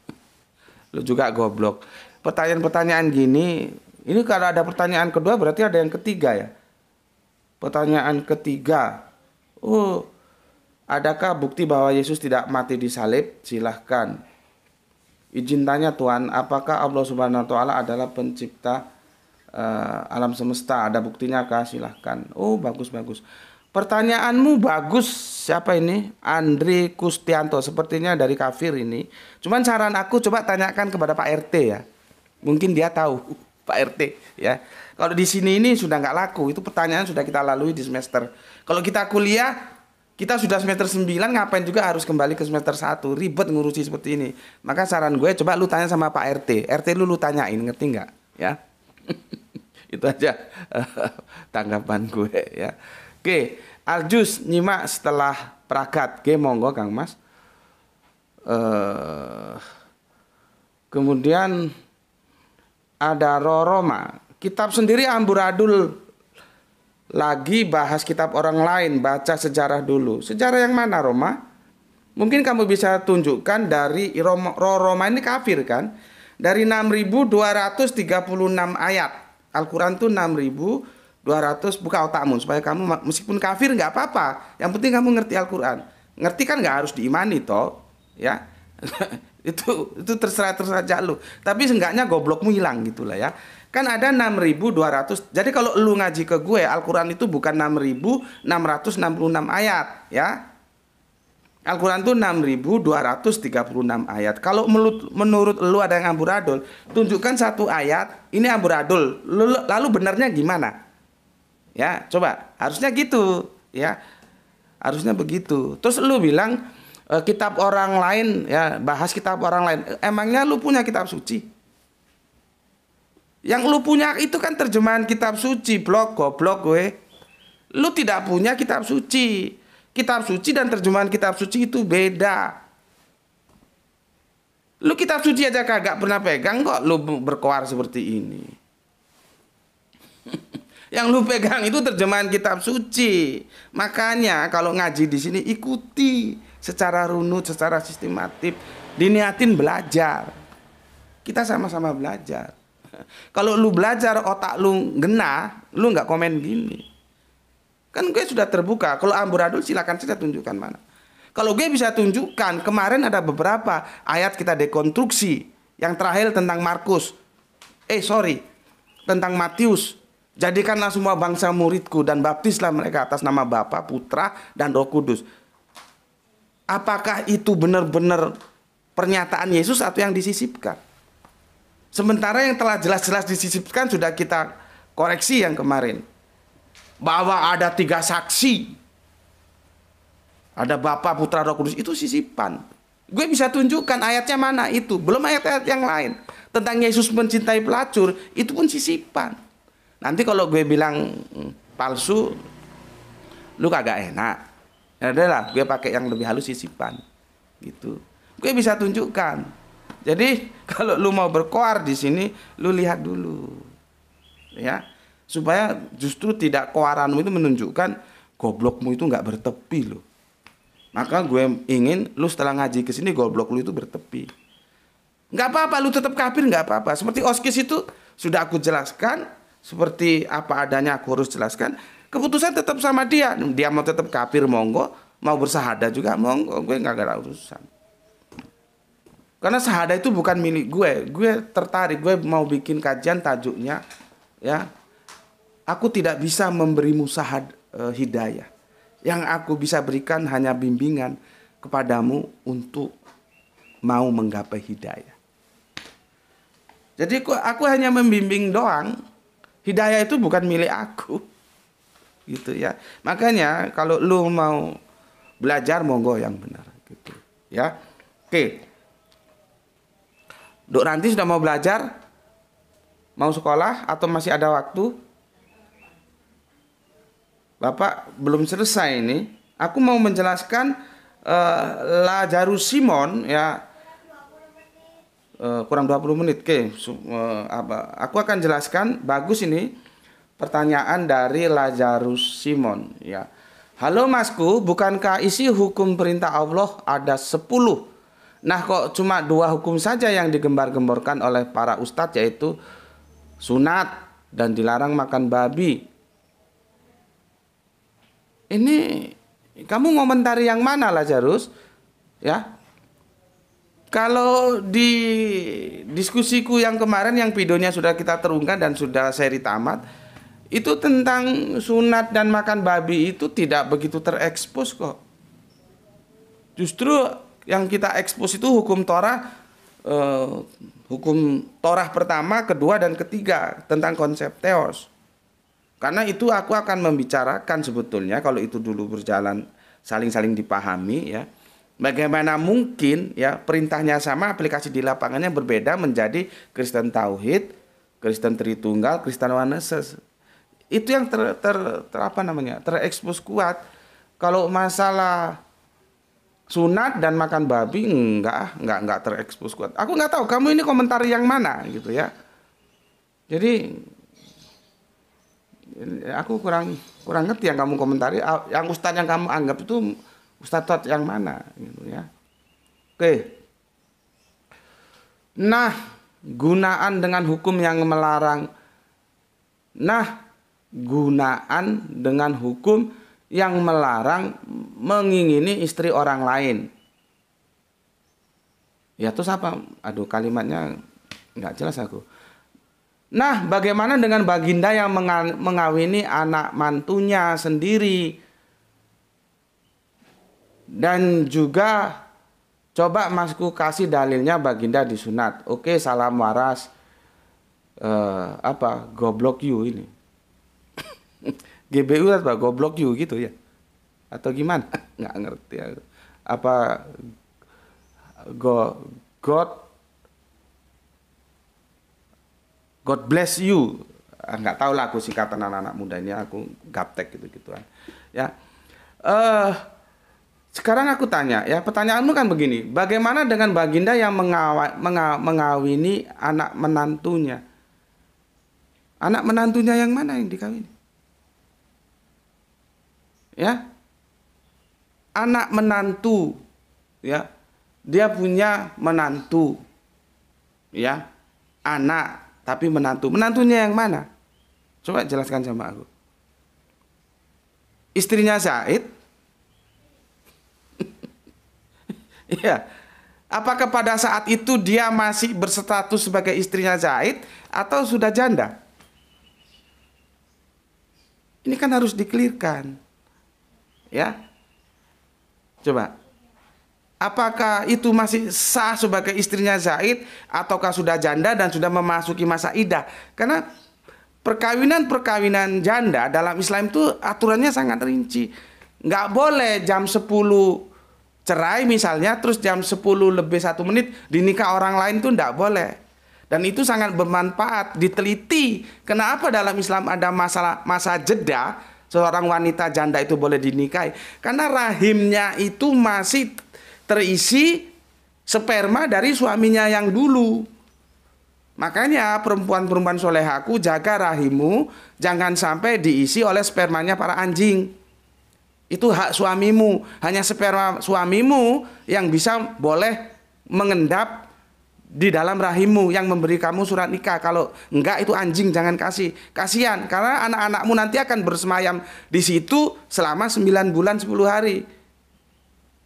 Lu juga goblok. Pertanyaan-pertanyaan gini ini kalau ada pertanyaan kedua berarti ada yang ketiga ya. Pertanyaan ketiga. Oh, adakah bukti bahwa Yesus tidak mati di salib? Silahkan. Izin tanya Tuhan, apakah Allah Subhanahu wa taala adalah pencipta uh, alam semesta? Ada buktinya kah? Silahkan. Oh, bagus bagus. Pertanyaanmu bagus. Siapa ini? Andri Kustianto. Sepertinya dari kafir ini. Cuman saran aku coba tanyakan kepada Pak RT ya. Mungkin dia tahu. Pak RT ya. Kalau di sini ini sudah nggak laku, itu pertanyaan sudah kita lalui di semester. Kalau kita kuliah, kita sudah semester 9 ngapain juga harus kembali ke semester 1 ribet ngurusi seperti ini maka saran gue coba lu tanya sama Pak RT RT lu lu tanyain ngerti nggak ya itu aja eh, tanggapan gue ya oke Aljus nyimak setelah prakat Oke monggo Kang Mas uh, kemudian ada Roroma. Kitab sendiri amburadul lagi bahas kitab orang lain, baca sejarah dulu. Sejarah yang mana Roma? Mungkin kamu bisa tunjukkan dari Roma, ini kafir kan? Dari 6236 ayat. Al-Qur'an tuh 6200 buka otakmu supaya kamu meskipun kafir nggak apa-apa. Yang penting kamu ngerti Al-Qur'an. Ngerti kan nggak harus diimani toh, ya. itu itu terserah terserah lu tapi seenggaknya goblokmu hilang gitulah ya kan ada 6200 jadi kalau lu ngaji ke gue Alquran itu bukan 6666 ayat ya Alquran tuh itu 6236 ayat kalau menurut, menurut lu ada yang amburadul tunjukkan satu ayat ini amburadul lalu, lalu benarnya gimana ya coba harusnya gitu ya harusnya begitu terus lu bilang Eh, kitab orang lain ya bahas kitab orang lain emangnya lu punya kitab suci yang lu punya itu kan terjemahan kitab suci blog goblok gue lu tidak punya kitab suci kitab suci dan terjemahan kitab suci itu beda lu kitab suci aja kagak pernah pegang kok lu berkoar seperti ini yang lu pegang itu terjemahan kitab suci makanya kalau ngaji di sini ikuti secara runut, secara sistematif, diniatin belajar. Kita sama-sama belajar. Kalau lu belajar otak lu genah, lu nggak komen gini. Kan gue sudah terbuka. Kalau amburadul silakan saja tunjukkan mana. Kalau gue bisa tunjukkan, kemarin ada beberapa ayat kita dekonstruksi. Yang terakhir tentang Markus. Eh sorry, tentang Matius. Jadikanlah semua bangsa muridku dan baptislah mereka atas nama Bapa, Putra, dan Roh Kudus. Apakah itu benar-benar pernyataan Yesus atau yang disisipkan? Sementara yang telah jelas-jelas disisipkan sudah kita koreksi yang kemarin. Bahwa ada tiga saksi. Ada Bapa, Putra, Roh Kudus. Itu sisipan. Gue bisa tunjukkan ayatnya mana itu. Belum ayat-ayat yang lain. Tentang Yesus mencintai pelacur. Itu pun sisipan. Nanti kalau gue bilang hmm, palsu, lu kagak enak ya adalah gue pakai yang lebih halus sisipan gitu gue bisa tunjukkan jadi kalau lu mau berkoar di sini lu lihat dulu ya supaya justru tidak koaranmu itu menunjukkan goblokmu itu nggak bertepi loh maka gue ingin lu setelah ngaji ke sini goblok lu itu bertepi. Nggak apa-apa, lu tetap kafir nggak apa-apa. Seperti oskis itu sudah aku jelaskan, seperti apa adanya aku harus jelaskan keputusan tetap sama dia dia mau tetap kafir monggo mau bersahada juga monggo gue nggak ada urusan karena sahada itu bukan milik gue gue tertarik gue mau bikin kajian tajuknya ya aku tidak bisa memberimu sahad e, hidayah yang aku bisa berikan hanya bimbingan kepadamu untuk mau menggapai hidayah jadi aku hanya membimbing doang hidayah itu bukan milik aku gitu ya makanya kalau lu mau belajar monggo yang benar gitu ya oke Dok nanti sudah mau belajar mau sekolah atau masih ada waktu Bapak belum selesai ini aku mau menjelaskan uh, eh, Lajaru Simon ya uh, kurang 20 menit oke uh, aku akan jelaskan bagus ini pertanyaan dari Lazarus Simon ya. Halo masku, bukankah isi hukum perintah Allah ada 10? Nah kok cuma dua hukum saja yang digembar-gemborkan oleh para ustadz yaitu sunat dan dilarang makan babi. Ini kamu ngomentari yang mana Lazarus? Ya, kalau di diskusiku yang kemarin yang videonya sudah kita terungkap dan sudah seri tamat itu tentang sunat dan makan babi itu tidak begitu terekspos kok. Justru yang kita ekspos itu hukum Torah, eh, hukum Torah pertama, kedua dan ketiga tentang konsep teos. Karena itu aku akan membicarakan sebetulnya kalau itu dulu berjalan saling-saling dipahami ya. Bagaimana mungkin ya perintahnya sama aplikasi di lapangannya berbeda menjadi Kristen Tauhid, Kristen Tritunggal, Kristen Waneses itu yang ter, ter, ter apa namanya terekspos kuat kalau masalah sunat dan makan babi enggak enggak enggak terekspos kuat aku nggak tahu kamu ini komentar yang mana gitu ya jadi aku kurang kurang ngerti yang kamu komentari yang ustadz yang kamu anggap itu ustadz yang mana gitu ya oke nah gunaan dengan hukum yang melarang nah gunaan dengan hukum yang melarang mengingini istri orang lain. Ya terus apa? Aduh kalimatnya nggak jelas aku. Nah, bagaimana dengan baginda yang mengawini anak mantunya sendiri? Dan juga coba masku kasih dalilnya baginda disunat. Oke, salam waras. Eh, apa goblok you ini? GBU apa goblok you gitu ya? Atau gimana? Nggak ngerti. Ya. Apa go God God bless you. Ah, nggak tahu lah aku singkatan anak-anak muda ini aku gaptek gitu-gituan. Ya. Eh uh, sekarang aku tanya, ya pertanyaanmu kan begini, bagaimana dengan baginda yang mengawa, menga, mengawini anak menantunya? Anak menantunya yang mana yang dikawini? ya anak menantu ya dia punya menantu ya anak tapi menantu menantunya yang mana coba jelaskan sama aku istrinya Said ya apakah pada saat itu dia masih berstatus sebagai istrinya Said atau sudah janda ini kan harus dikelirkan Ya. Coba. Apakah itu masih sah sebagai istrinya Zaid ataukah sudah janda dan sudah memasuki masa idah? Karena perkawinan-perkawinan janda dalam Islam itu aturannya sangat rinci. Nggak boleh jam 10 cerai misalnya terus jam 10 lebih satu menit dinikah orang lain tuh nggak boleh. Dan itu sangat bermanfaat, diteliti. Kenapa dalam Islam ada masalah masa jeda seorang wanita janda itu boleh dinikahi karena rahimnya itu masih terisi sperma dari suaminya yang dulu. Makanya perempuan-perempuan solehaku jaga rahimu jangan sampai diisi oleh spermanya para anjing. Itu hak suamimu. Hanya sperma suamimu yang bisa boleh mengendap di dalam rahimmu yang memberi kamu surat nikah. Kalau enggak itu anjing jangan kasih. Kasihan karena anak-anakmu nanti akan bersemayam di situ selama 9 bulan 10 hari.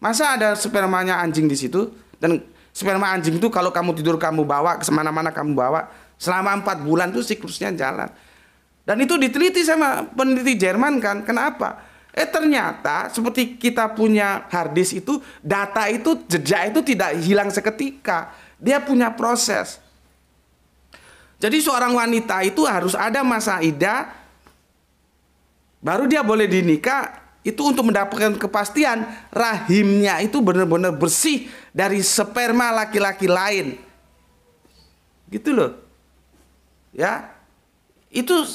Masa ada spermanya anjing di situ? Dan sperma anjing itu kalau kamu tidur kamu bawa ke mana-mana kamu bawa selama 4 bulan tuh siklusnya jalan. Dan itu diteliti sama peneliti Jerman kan. Kenapa? Eh ternyata seperti kita punya hard disk itu data itu jejak itu tidak hilang seketika dia punya proses. Jadi seorang wanita itu harus ada masa idah baru dia boleh dinikah itu untuk mendapatkan kepastian rahimnya itu benar-benar bersih dari sperma laki-laki lain. Gitu loh. Ya. Itu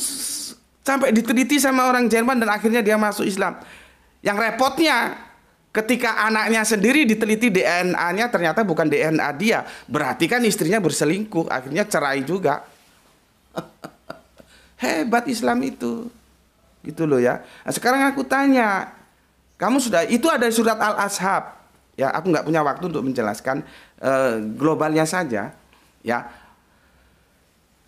sampai diteliti sama orang Jerman dan akhirnya dia masuk Islam. Yang repotnya Ketika anaknya sendiri diteliti DNA-nya ternyata bukan DNA dia, berarti kan istrinya berselingkuh, akhirnya cerai juga. Hebat Islam itu. Gitu loh ya. Nah, sekarang aku tanya, kamu sudah itu ada surat Al-Ashab. Ya, aku nggak punya waktu untuk menjelaskan eh, globalnya saja, ya.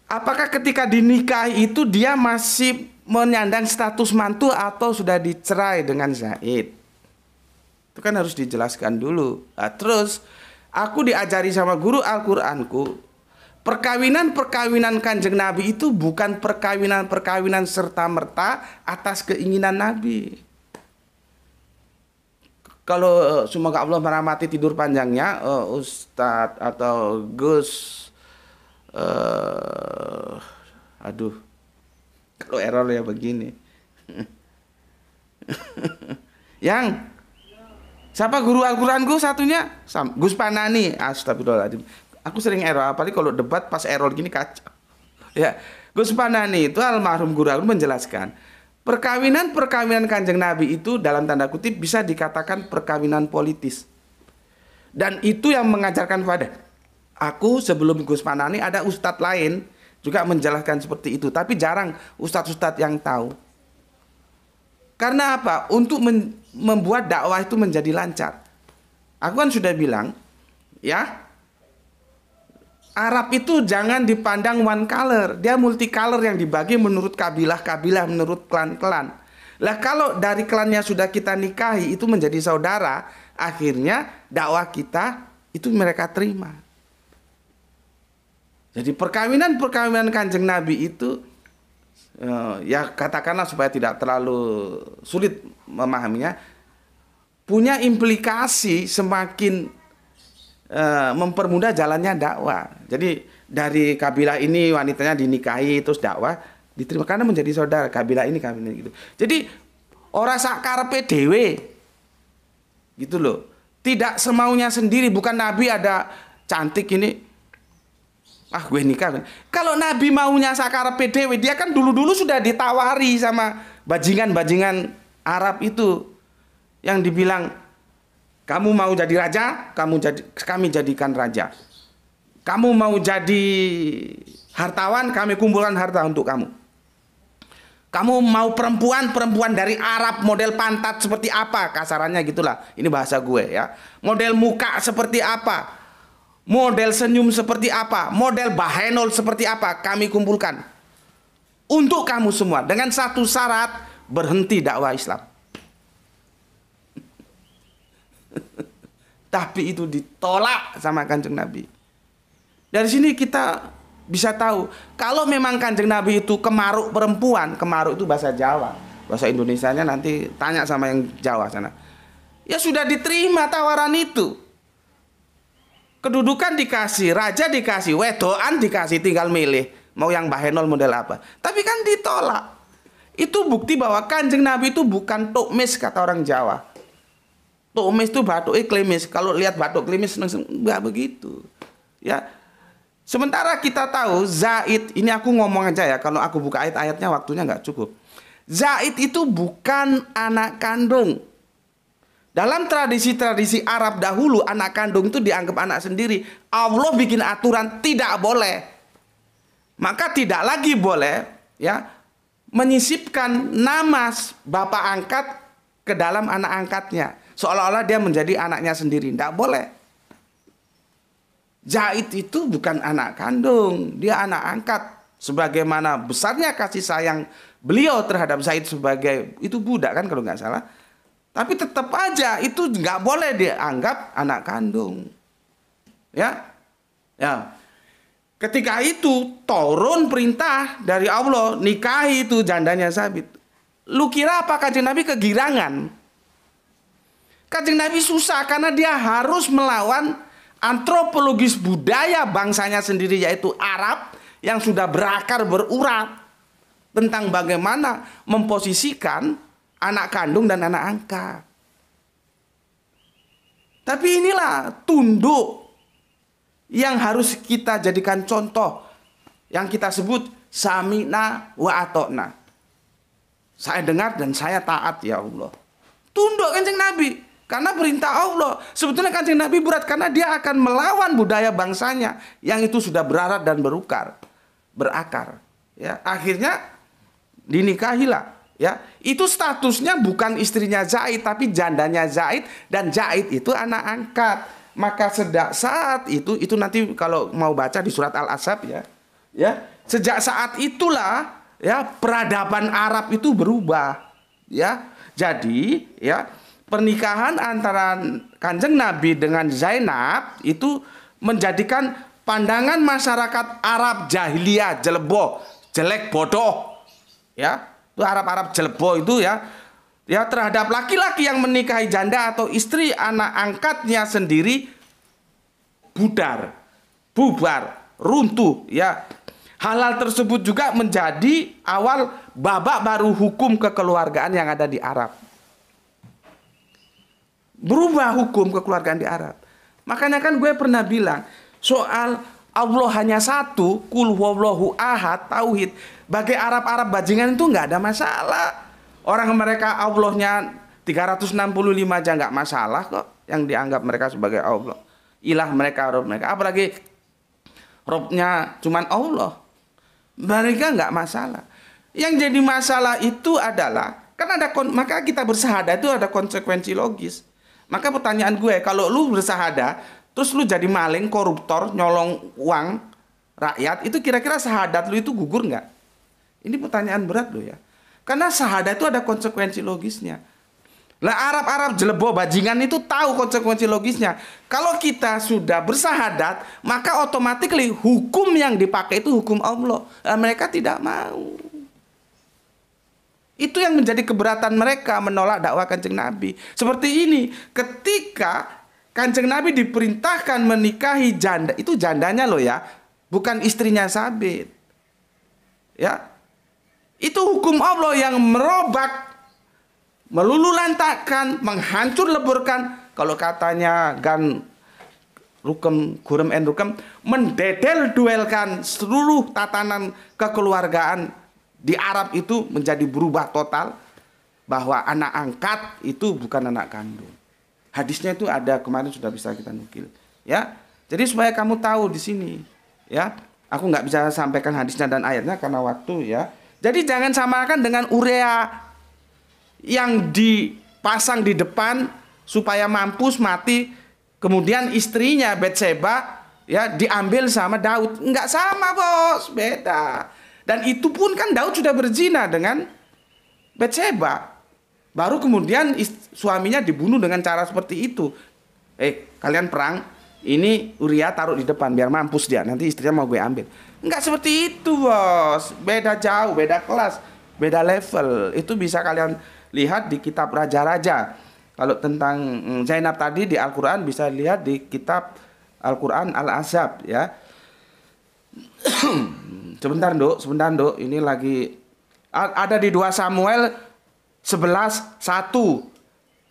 Apakah ketika dinikahi itu dia masih menyandang status mantu atau sudah dicerai dengan Zaid? Itu kan harus dijelaskan dulu. Nah, terus aku diajari sama guru Al-Qur'anku, perkawinan-perkawinan Kanjeng Nabi itu bukan perkawinan-perkawinan serta-merta atas keinginan Nabi. Kalau eh, semoga Allah merahmati tidur panjangnya uh, eh, Ustadz atau Gus uh, aduh kalau error ya begini. yang Siapa guru Al-Qur'anku satunya? Sam, Gus Panani. Astagfirullahaladzim. Aku sering error, apalagi kalau debat pas error gini kacau. Ya, Gus Panani itu almarhum guru aku menjelaskan, perkawinan perkawinan Kanjeng Nabi itu dalam tanda kutip bisa dikatakan perkawinan politis. Dan itu yang mengajarkan pada aku sebelum Gus Panani ada ustadz lain juga menjelaskan seperti itu, tapi jarang ustadz-ustadz yang tahu. Karena apa? Untuk men membuat dakwah itu menjadi lancar. Aku kan sudah bilang, ya. Arab itu jangan dipandang one color, dia multicolor yang dibagi menurut kabilah-kabilah, menurut klan-klan. Lah kalau dari klannya sudah kita nikahi itu menjadi saudara, akhirnya dakwah kita itu mereka terima. Jadi perkawinan-perkawinan Kanjeng Nabi itu Eh, ya katakanlah supaya tidak terlalu sulit memahaminya punya implikasi semakin uh, mempermudah jalannya dakwah. Jadi dari kabilah ini wanitanya dinikahi terus dakwah diterima karena menjadi saudara kabilah ini kabilah ini, gitu. Jadi orang sakar PDW gitu loh. Tidak semaunya sendiri bukan nabi ada cantik ini ah gue nikah kalau Nabi maunya sakar PDW dia kan dulu-dulu sudah ditawari sama bajingan-bajingan Arab itu yang dibilang kamu mau jadi raja kamu jadi kami jadikan raja kamu mau jadi hartawan kami kumpulkan harta untuk kamu kamu mau perempuan, perempuan dari Arab model pantat seperti apa? Kasarannya gitulah. Ini bahasa gue ya. Model muka seperti apa? Model senyum seperti apa? Model bahenol seperti apa? Kami kumpulkan. Untuk kamu semua. Dengan satu syarat. Berhenti dakwah Islam. Tapi itu ditolak sama kanjeng Nabi. Dari sini kita bisa tahu. Kalau memang kanjeng Nabi itu kemaruk perempuan. Kemaruk itu bahasa Jawa. Bahasa Indonesianya nanti tanya sama yang Jawa sana. Ya sudah diterima tawaran itu Kedudukan dikasih, raja dikasih, wedoan dikasih, tinggal milih mau yang bahenol model apa. Tapi kan ditolak. Itu bukti bahwa Kanjeng Nabi itu bukan tokmis kata orang Jawa. Tokmis itu batuk iklimis Kalau lihat batuk iklimis nggak begitu. Ya. Sementara kita tahu Zaid, ini aku ngomong aja ya, kalau aku buka ayat-ayatnya waktunya nggak cukup. Zaid itu bukan anak kandung dalam tradisi-tradisi Arab dahulu anak kandung itu dianggap anak sendiri. Allah bikin aturan tidak boleh. Maka tidak lagi boleh ya menyisipkan nama bapak angkat ke dalam anak angkatnya. Seolah-olah dia menjadi anaknya sendiri. Tidak boleh. Jahit itu bukan anak kandung, dia anak angkat. Sebagaimana besarnya kasih sayang beliau terhadap Zaid sebagai itu budak kan kalau nggak salah tapi tetap aja itu nggak boleh dianggap anak kandung. Ya, ya. Ketika itu turun perintah dari Allah nikahi itu jandanya Sabit. Lu kira apa kajian Nabi kegirangan? Kajian Nabi susah karena dia harus melawan antropologis budaya bangsanya sendiri yaitu Arab yang sudah berakar berurat tentang bagaimana memposisikan anak kandung dan anak angkat. Tapi inilah tunduk yang harus kita jadikan contoh yang kita sebut samina wa atokna. Saya dengar dan saya taat ya Allah. Tunduk kencing Nabi karena perintah Allah. Sebetulnya kancing Nabi berat karena dia akan melawan budaya bangsanya yang itu sudah berarat dan berukar, berakar. Ya, akhirnya dinikahilah ya itu statusnya bukan istrinya Zaid tapi jandanya Zaid dan Zaid itu anak angkat maka sejak saat itu itu nanti kalau mau baca di surat al asab ya ya sejak saat itulah ya peradaban Arab itu berubah ya jadi ya pernikahan antara kanjeng Nabi dengan Zainab itu menjadikan pandangan masyarakat Arab jahiliyah jelebo jelek bodoh ya itu Arab-Arab jelebo itu ya. Ya terhadap laki-laki yang menikahi janda atau istri anak angkatnya sendiri budar, bubar, runtuh ya. Halal tersebut juga menjadi awal babak baru hukum kekeluargaan yang ada di Arab. Berubah hukum kekeluargaan di Arab. Makanya kan gue pernah bilang soal Allah hanya satu, kul huwallahu ahad, tauhid. Bagi Arab-Arab bajingan itu nggak ada masalah. Orang mereka Allahnya 365 aja nggak masalah kok yang dianggap mereka sebagai Allah. Ilah mereka, Rob mereka. Apalagi Robnya cuman Allah. Mereka nggak masalah. Yang jadi masalah itu adalah karena ada maka kita bersahada itu ada konsekuensi logis. Maka pertanyaan gue, kalau lu bersahada, terus lu jadi maling koruptor nyolong uang rakyat itu kira-kira sahadat lu itu gugur nggak ini pertanyaan berat lo ya karena sahadat itu ada konsekuensi logisnya lah Arab-Arab jelebo bajingan itu tahu konsekuensi logisnya. Kalau kita sudah bersahadat, maka otomatis hukum yang dipakai itu hukum Allah. Nah, mereka tidak mau. Itu yang menjadi keberatan mereka menolak dakwah kanjeng Nabi. Seperti ini, ketika Kanjeng Nabi diperintahkan menikahi janda, itu jandanya loh ya, bukan istrinya Sabit. Ya. Itu hukum Allah yang merobak melululantakkan, menghancur leburkan kalau katanya gan rukem gurem en rukem mendedel duelkan seluruh tatanan kekeluargaan di Arab itu menjadi berubah total bahwa anak angkat itu bukan anak kandung hadisnya itu ada kemarin sudah bisa kita nukil ya jadi supaya kamu tahu di sini ya aku nggak bisa sampaikan hadisnya dan ayatnya karena waktu ya jadi jangan samakan dengan urea yang dipasang di depan supaya mampus mati kemudian istrinya Betseba ya diambil sama Daud nggak sama bos beda dan itu pun kan Daud sudah berzina dengan Betseba Baru kemudian suaminya dibunuh dengan cara seperti itu. Eh, kalian perang, ini Uria taruh di depan biar mampus dia. Nanti istrinya mau gue ambil. Enggak seperti itu, Bos. Beda jauh, beda kelas, beda level. Itu bisa kalian lihat di kitab raja-raja. Kalau tentang mm, Zainab tadi di Al-Qur'an bisa lihat di kitab Al-Qur'an Al-Azab ya. sebentar, Dok, sebentar, Dok. Ini lagi ada di dua Samuel 11 1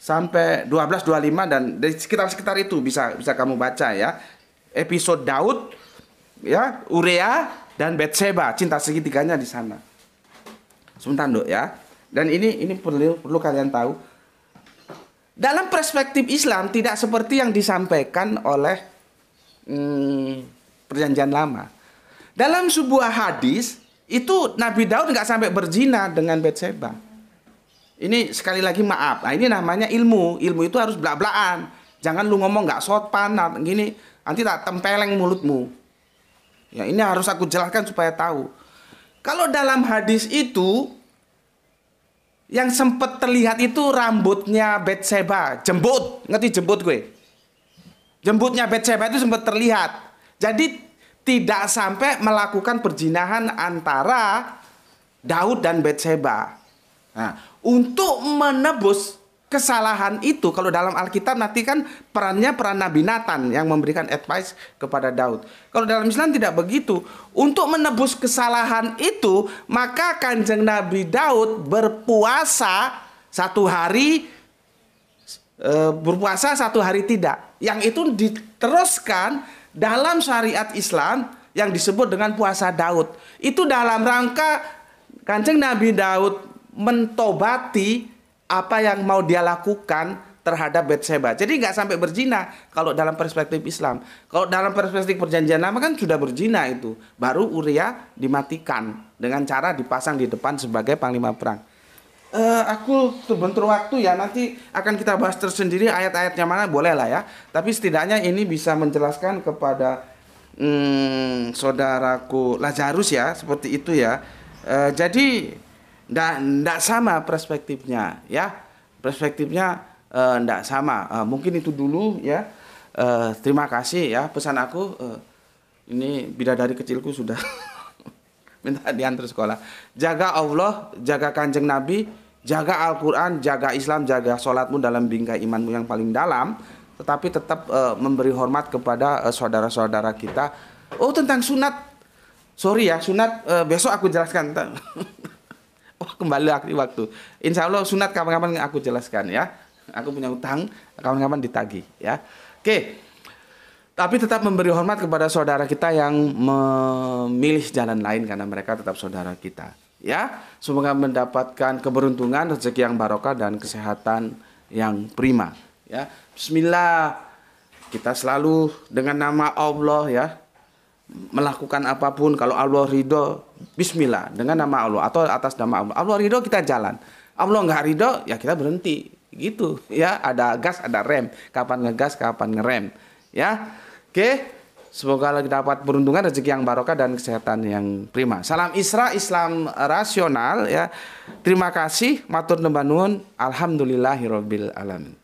sampai 12 25 dan dari sekitar-sekitar itu bisa bisa kamu baca ya. Episode Daud ya, Urea dan Betseba, cinta segitiganya di sana. Sebentar, Dok ya. Dan ini ini perlu perlu kalian tahu. Dalam perspektif Islam tidak seperti yang disampaikan oleh hmm, perjanjian lama. Dalam sebuah hadis itu Nabi Daud nggak sampai berzina dengan Betseba ini sekali lagi maaf. Nah, ini namanya ilmu. Ilmu itu harus blablaan. Jangan lu ngomong nggak sopan nah, gini, nanti tak tempeleng mulutmu. Ya, ini harus aku jelaskan supaya tahu. Kalau dalam hadis itu yang sempat terlihat itu rambutnya Betseba, jembut, ngerti jembut gue. Jembutnya Betseba itu sempat terlihat. Jadi tidak sampai melakukan perjinahan antara Daud dan Betseba. Nah, untuk menebus kesalahan itu kalau dalam Alkitab nanti kan perannya peran Nabi Nathan yang memberikan advice kepada Daud. Kalau dalam Islam tidak begitu. Untuk menebus kesalahan itu maka kanjeng Nabi Daud berpuasa satu hari e, berpuasa satu hari tidak. Yang itu diteruskan dalam syariat Islam yang disebut dengan puasa Daud. Itu dalam rangka kanjeng Nabi Daud mentobati apa yang mau dia lakukan terhadap Betseba. Jadi nggak sampai berzina kalau dalam perspektif Islam. Kalau dalam perspektif perjanjian lama kan sudah berzina itu. Baru Uria dimatikan dengan cara dipasang di depan sebagai panglima perang. Uh, aku terbentur waktu ya nanti akan kita bahas tersendiri ayat-ayatnya mana boleh lah ya. Tapi setidaknya ini bisa menjelaskan kepada hmm, saudaraku Lazarus ya seperti itu ya. Uh, jadi ndak ndak sama perspektifnya ya perspektifnya uh, ndak sama uh, mungkin itu dulu ya uh, terima kasih ya pesan aku uh, ini bidadari kecilku sudah minta diantar sekolah jaga Allah jaga kanjeng Nabi jaga Al-Quran jaga Islam jaga sholatmu dalam bingkai imanmu yang paling dalam tetapi tetap uh, memberi hormat kepada saudara-saudara kita oh tentang sunat sorry ya sunat uh, besok aku jelaskan oh kembali lagi waktu insya Allah sunat kapan-kapan aku jelaskan ya aku punya utang kapan-kapan ditagih ya oke tapi tetap memberi hormat kepada saudara kita yang memilih jalan lain karena mereka tetap saudara kita ya semoga mendapatkan keberuntungan rezeki yang barokah dan kesehatan yang prima ya Bismillah kita selalu dengan nama Allah ya melakukan apapun kalau Allah ridho Bismillah dengan nama Allah atau atas nama Allah Allah ridho kita jalan Allah nggak ridho ya kita berhenti gitu ya ada gas ada rem kapan ngegas kapan ngerem ya oke semoga kita dapat peruntungan rezeki yang barokah dan kesehatan yang prima salam Isra Islam rasional ya terima kasih matur nembanun alhamdulillahirobbil alamin